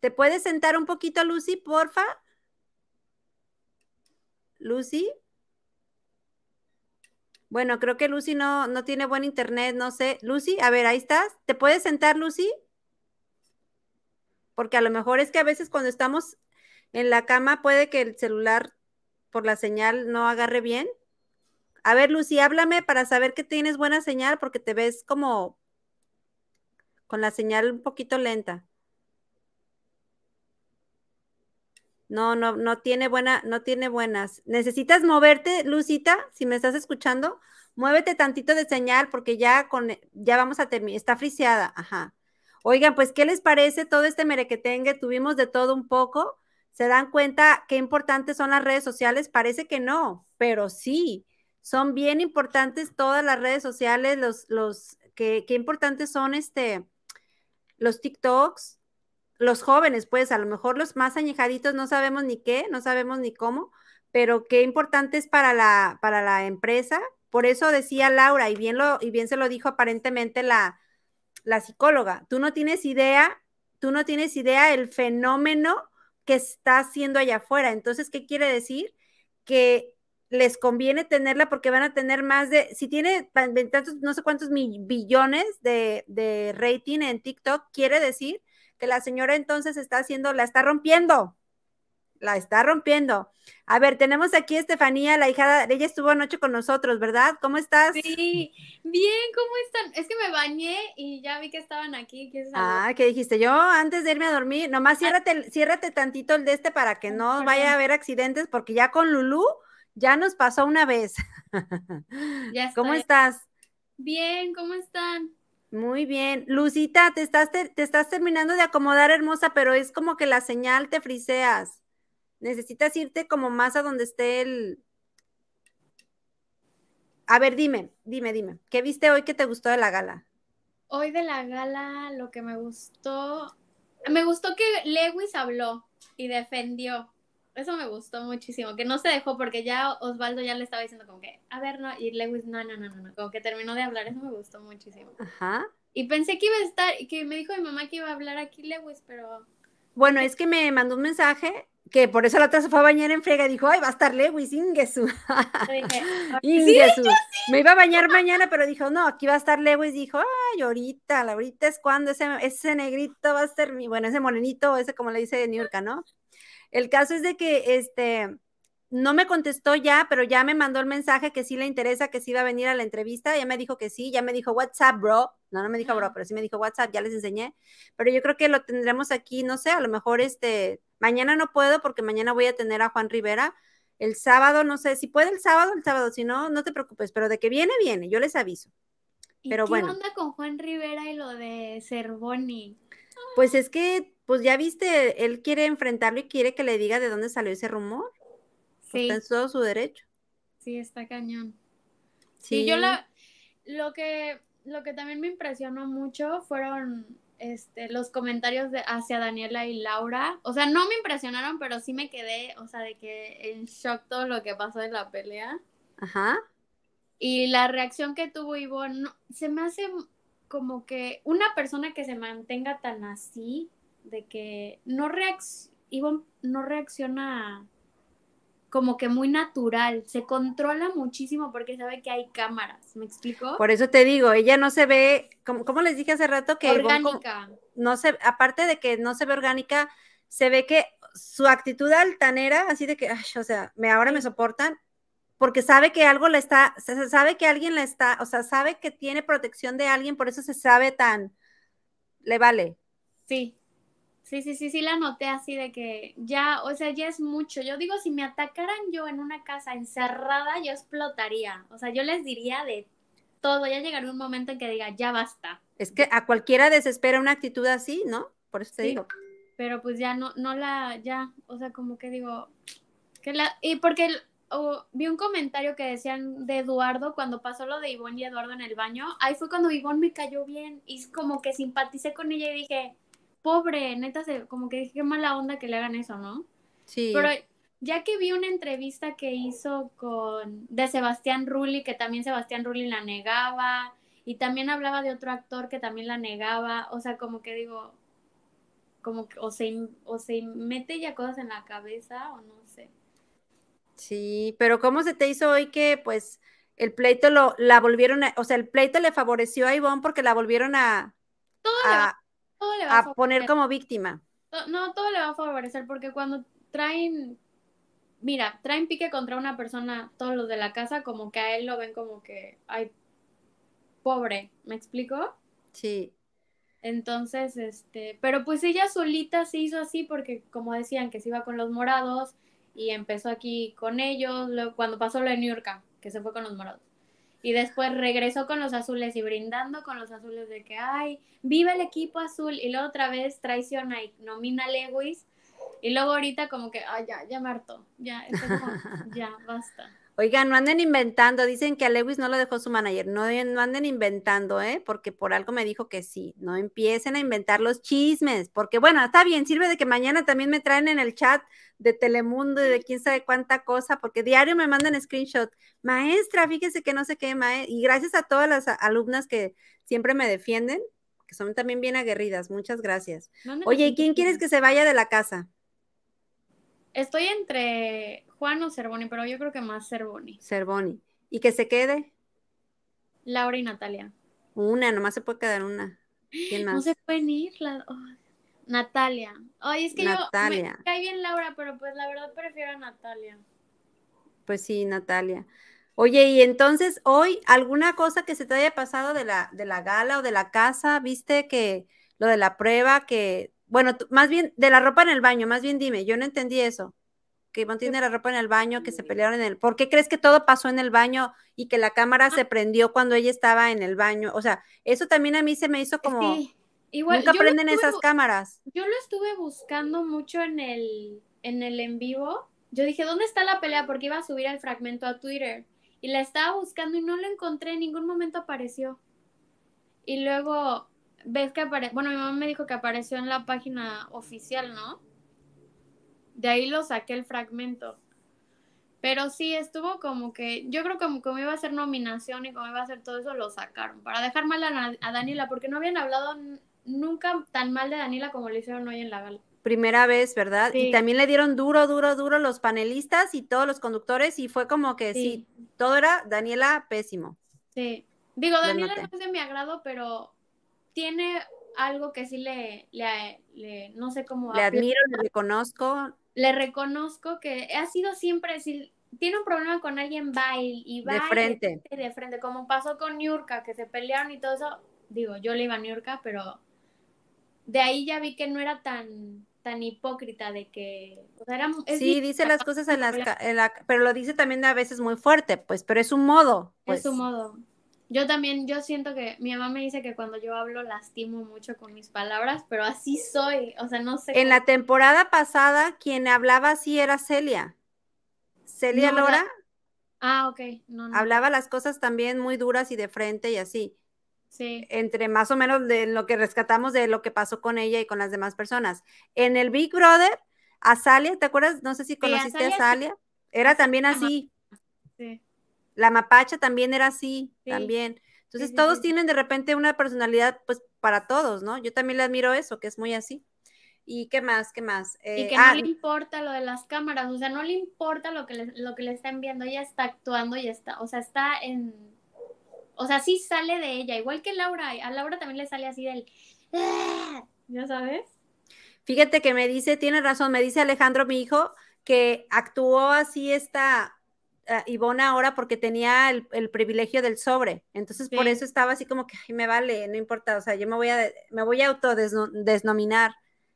¿Te puedes sentar un poquito, Lucy, porfa? Lucy. Bueno, creo que Lucy no, no tiene buen internet, no sé. Lucy, a ver, ahí estás. ¿Te puedes sentar, Lucy? Porque a lo mejor es que a veces cuando estamos en la cama puede que el celular por la señal no agarre bien. A ver, Lucy, háblame para saber que tienes buena señal porque te ves como con la señal un poquito lenta. No, no, no tiene buena, no tiene buenas. Necesitas moverte, Lucita, si me estás escuchando, muévete tantito de señal porque ya con, ya vamos a terminar, está friseada, ajá. Oigan, pues, ¿qué les parece todo este merequetengue? Tuvimos de todo un poco. ¿Se dan cuenta qué importantes son las redes sociales? Parece que no, pero sí, son bien importantes todas las redes sociales, los, los, qué, qué importantes son este, los TikToks, los jóvenes, pues a lo mejor los más añejaditos no sabemos ni qué, no sabemos ni cómo, pero qué importantes para la, para la empresa. Por eso decía Laura, y bien, lo, y bien se lo dijo aparentemente la, la psicóloga, tú no tienes idea, tú no tienes idea el fenómeno que está haciendo allá afuera. Entonces, ¿qué quiere decir? Que les conviene tenerla porque van a tener más de, si tiene tantos, no sé cuántos billones de, de rating en TikTok, quiere decir que la señora entonces está haciendo, la está rompiendo la está rompiendo. A ver, tenemos aquí a Estefanía, la hijada, ella estuvo anoche con nosotros, ¿verdad? ¿Cómo estás? Sí, bien, ¿cómo están? Es que me bañé y ya vi que estaban aquí. ah, ¿qué dijiste? Yo antes de irme a dormir, nomás ah. ciérrate, tantito el de este para que no vaya a haber accidentes, porque ya con Lulú ya nos pasó una vez. [laughs] ¿Cómo estás? Bien, ¿cómo están? Muy bien. Lucita, te estás, te, te estás terminando de acomodar, hermosa, pero es como que la señal te friseas. Necesitas irte como más a donde esté el... A ver, dime, dime, dime, ¿qué viste hoy que te gustó de la gala? Hoy de la gala lo que me gustó, me gustó que Lewis habló y defendió. Eso me gustó muchísimo, que no se dejó porque ya Osvaldo ya le estaba diciendo como que, a ver, no, y Lewis, no, no, no, no, como que terminó de hablar, eso me gustó muchísimo. Ajá. Y pensé que iba a estar, que me dijo mi mamá que iba a hablar aquí Lewis, pero... Bueno, es que me mandó un mensaje que por eso la otra se fue a bañar en frega, dijo, ay, va a estar Lewis, Ingesu. [laughs] Ingesu. Me iba a bañar mañana, pero dijo, no, aquí va a estar Lewis, dijo, ay, ahorita, ahorita es cuando ese, ese negrito va a ser mi, bueno, ese morenito, ese como le dice de New York, ¿no? El caso es de que, este, no me contestó ya, pero ya me mandó el mensaje que sí le interesa, que sí va a venir a la entrevista, ya me dijo que sí, ya me dijo, WhatsApp, bro? No, no me dijo bro, pero sí me dijo WhatsApp, ya les enseñé, pero yo creo que lo tendremos aquí, no sé, a lo mejor este mañana no puedo porque mañana voy a tener a Juan Rivera. El sábado, no sé, si puede el sábado, el sábado, si no, no te preocupes, pero de que viene, viene, yo les aviso. ¿Qué onda con Juan Rivera y lo de Cervoni? Pues es que, pues ya viste, él quiere enfrentarlo y quiere que le diga de dónde salió ese rumor. Pues sí. está en todo su derecho. Sí, está cañón. Sí, yo la, lo que, lo que también me impresionó mucho fueron este, los comentarios de, hacia Daniela y Laura. O sea, no me impresionaron, pero sí me quedé, o sea, de que en shock todo lo que pasó en la pelea. Ajá. Y la reacción que tuvo Ivonne, se me hace como que una persona que se mantenga tan así, de que no, no reacciona como que muy natural, se controla muchísimo porque sabe que hay cámaras, ¿me explico? Por eso te digo, ella no se ve, como, les dije hace rato que... Orgánica. no se, aparte de que no se ve orgánica, se ve que su actitud altanera, así de que, o sea, me, ahora me soportan, porque sabe que algo la está, se sabe que alguien la está, o sea, sabe que tiene protección de alguien, por eso se sabe tan, le vale. Sí, Sí, sí, sí, sí la noté así de que ya, o sea, ya es mucho. Yo digo, si me atacaran yo en una casa encerrada, yo explotaría. O sea, yo les diría de todo. Ya llegaría un momento en que diga, ya basta. Es que a cualquiera desespera una actitud así, ¿no? Por eso te digo. Pero pues ya no, no la, ya, o sea, como que digo, que la, y porque oh, vi un comentario que decían de Eduardo cuando pasó lo de Ivonne y Eduardo en el baño. Ahí fue cuando Ivonne me cayó bien y como que simpaticé con ella y dije, pobre, neta, como que qué mala onda que le hagan eso, ¿no? Sí. Pero ya que vi una entrevista que hizo con, de Sebastián Rulli, que también Sebastián Rulli la negaba, y también hablaba de otro actor que también la negaba, o sea, como que digo, como que o se, mete ya cosas en la cabeza o no sé. Sí, pero ¿cómo se te hizo hoy que pues el pleito lo, la volvieron, a, o sea, el pleito le favoreció a Ivonne porque la volvieron a... Todo a, a, poner como víctima. No, todo le va a favorecer porque cuando traen, mira, traen pique contra una persona, todos los de la casa, como que a él lo ven como que, ay, pobre, ¿me explico? Sí. Entonces, este, pero pues ella solita se hizo así porque como decían que se iba con los morados y empezó aquí con ellos, cuando pasó lo de New York, que se fue con los morados y después regresó con los azules y brindando con los azules de que, ay, viva el equipo azul, y luego otra vez traiciona y nomina Lewis, y luego ahorita como que, ay, ya, ya me ya, [laughs] ya, basta. Oigan, no anden inventando, dicen que a Lewis no lo dejó su manager, eh, no, anden inventando, ¿eh? Porque por algo me dijo que sí, no empiecen a inventar los chismes, porque bueno, está bien, sirve de que mañana también me traen en el chat de Telemundo y de quién sabe cuánta cosa, porque diario me mandan screenshot, maestra, fíjese que no se qué, maestra, y gracias a todas las alumnas que siempre me defienden, que son también bien aguerridas, muchas gracias. Oye, quién quieres que se vaya de la casa? Estoy entre Juan o Cervoni, pero yo creo que más Cervoni. Cervoni. ¿Y que se quede? Laura y Natalia. Una, nomás se puede quedar una. ¿Quién más? No se pueden ir. Natalia. es que yo me bien Laura, pero pues la verdad prefiero a Natalia. Pues sí, Natalia. Oye, y entonces hoy, ¿alguna cosa que se te haya pasado de la, de la gala o de la casa? ¿Viste que lo de la prueba, que, bueno, más bien, de la ropa en el baño, más bien dime, yo no entendí eso que tiene la ropa en el baño, que se pelearon en el... ¿Por qué crees que todo pasó en el baño y que la cámara ah. se prendió cuando ella estaba en el baño? O sea, eso también a mí se me hizo como... Sí. Igual, Nunca prenden esas cámaras. Yo lo estuve buscando mucho en el, en el en vivo. Yo dije, ¿dónde está la pelea? Porque iba a subir el fragmento a Twitter. Y la estaba buscando y no lo encontré. En ningún momento apareció. Y luego ves que apareció... Bueno, mi mamá me dijo que apareció en la página oficial, ¿no? de ahí lo saqué el fragmento. Pero sí, estuvo como que, yo creo que como iba a ser nominación y como iba a ser todo eso, lo sacaron. Para dejar mal a, Daniela, porque no habían hablado nunca tan mal de Daniela como lo hicieron hoy en la gala. Primera vez, ¿verdad? Y también le dieron duro, duro, duro los panelistas y todos los conductores y fue como que sí, todo era Daniela pésimo. Sí. Digo, Daniela no es de mi agrado, pero tiene algo que sí le, no sé cómo. Le admiro, le conozco le reconozco que ha sido siempre, si tiene un problema con alguien, bail y, bail De frente. de frente, como pasó con Niurka, que se pelearon y todo eso. Digo, yo le iba a Niurka, pero de ahí ya vi que no era tan tan hipócrita de que era, sí dice las cosas en las, pero lo dice también a veces muy fuerte pues pero es un modo es un pues. modo yo también, yo siento que mi mamá me dice que cuando yo hablo lastimo mucho con mis palabras, pero así soy, o sea, no sé. En la temporada pasada, quien hablaba así era Celia. Celia Lora. Ah, ok. No, Hablaba las cosas también muy duras y de frente y así. Sí. Entre más o menos de lo que rescatamos de lo que pasó con ella y con las demás personas. En el Big Brother, a Salia, ¿te acuerdas? No sé si conociste a Salia. Era también así. Sí. La mapacha también era así, también. Entonces todos tienen de repente una personalidad pues para todos, ¿no? Yo también le admiro eso, que es muy así. ¿Y qué más? ¿Qué más? y eh, que no ah, le importa lo de las cámaras, o sea, no le importa lo que lo que le están viendo, ella está actuando y está, o sea, está en... O sea, sí sale de ella, igual que Laura, a Laura también le sale así del... ¡ah! ¿Ya sabes? Fíjate que me dice, tiene razón, me dice Alejandro, mi hijo, que actuó así esta uh, ahora porque tenía el, privilegio del sobre. Entonces, por eso estaba así como que, me vale, no importa, o sea, yo me voy a, me voy a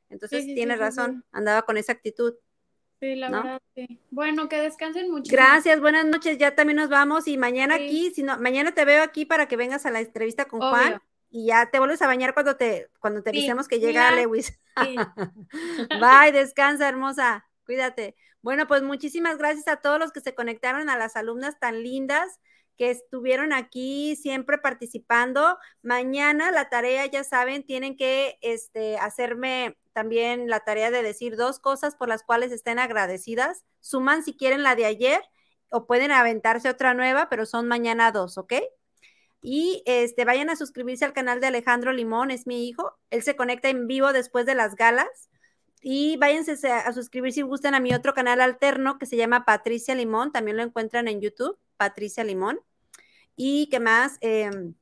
Entonces, tienes razón, andaba con esa actitud. Sí, la verdad, sí. Bueno, que descansen mucho. Gracias, buenas noches, ya también nos vamos y mañana aquí, si no, mañana te veo aquí para que vengas a la entrevista con Juan y ya te vuelves a bañar cuando te cuando te avisemos que llega Lewis. [laughs] Bye, [laughs] descansa, hermosa. Cuídate. Bueno, pues muchísimas gracias a todos los que se conectaron, a las alumnas tan lindas que estuvieron aquí siempre participando. Mañana la tarea, ya saben, tienen que este, hacerme también la tarea de decir dos cosas por las cuales estén agradecidas. Suman si quieren la de ayer o pueden aventarse otra nueva, pero son mañana dos, ¿ok? Y este, vayan a suscribirse al canal de Alejandro Limón, es mi hijo. Él se conecta en vivo después de las galas y váyanse a suscribir si gustan a mi otro canal alterno que se llama Patricia Limón. También lo encuentran en YouTube, Patricia Limón. Y qué más, em,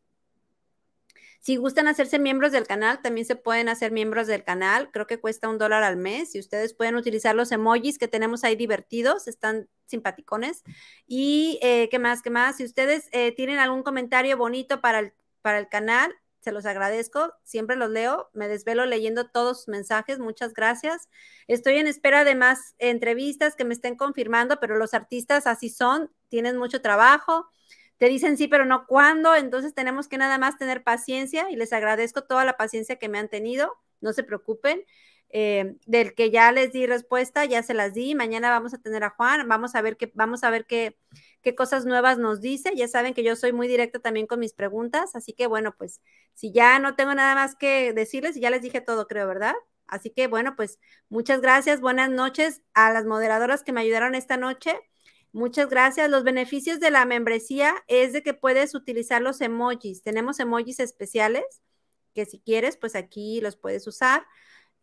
si gustan hacerse miembros del canal, también se pueden hacer miembros del canal. Creo que cuesta un dólar al mes. Y ustedes pueden utilizar los emojis que tenemos ahí divertidos, están simpaticones. Y eh, qué más, qué más. Si ustedes eh, tienen algún comentario bonito para para el canal, se los agradezco, siempre los leo, me desvelo leyendo todos sus mensajes, muchas gracias. Estoy en espera de más entrevistas que me estén confirmando, pero los artistas así son, tienen mucho trabajo, te dicen sí, pero no cuándo, entonces tenemos que nada más tener paciencia y les agradezco toda la paciencia que me han tenido, no se preocupen. Eh, del que ya les di respuesta, ya se las di. Mañana vamos a tener a Juan, vamos a ver qué, vamos a ver qué, qué cosas nuevas nos dice. Ya saben que yo soy muy directa también con mis preguntas, así que bueno, pues si ya no tengo nada más que decirles, ya les dije todo, creo, ¿verdad? Así que bueno, pues muchas gracias, buenas noches a las moderadoras que me ayudaron esta noche. Muchas gracias. Los beneficios de la membresía es de que puedes utilizar los emojis. Tenemos emojis especiales que si quieres, pues aquí los puedes usar.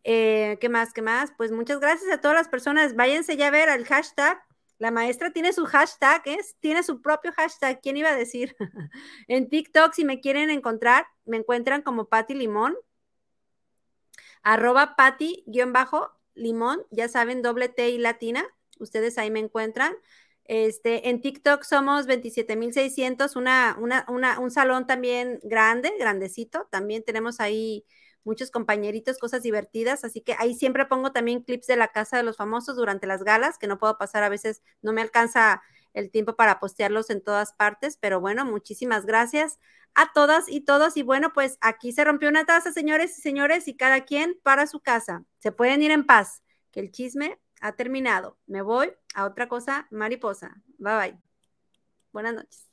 Eh, ¿Qué más? ¿Qué más? Pues muchas gracias a todas las personas. Váyanse ya a ver al hashtag. La maestra tiene su hashtag, ¿eh? tiene su propio hashtag. ¿Quién iba a decir? [laughs] en TikTok, si me quieren encontrar, me encuentran como Patty Limón, arroba bajo, limón ya saben, doble T y latina. Ustedes ahí me encuentran. Este, en TikTok somos 27,600, una, una, una, un salón también grande, grandecito. También tenemos ahí muchos compañeritos, cosas divertidas. Así que ahí siempre pongo también clips de la casa de los famosos durante las galas, que no puedo pasar a veces, no me alcanza el tiempo para postearlos en todas partes. Pero bueno, muchísimas gracias a todas y todos. Y bueno, pues aquí se rompió una taza, señores y señores, y cada quien para su casa. Se pueden ir en paz, que el chisme ha terminado. Me voy a otra cosa mariposa. Bye bye. Buenas noches.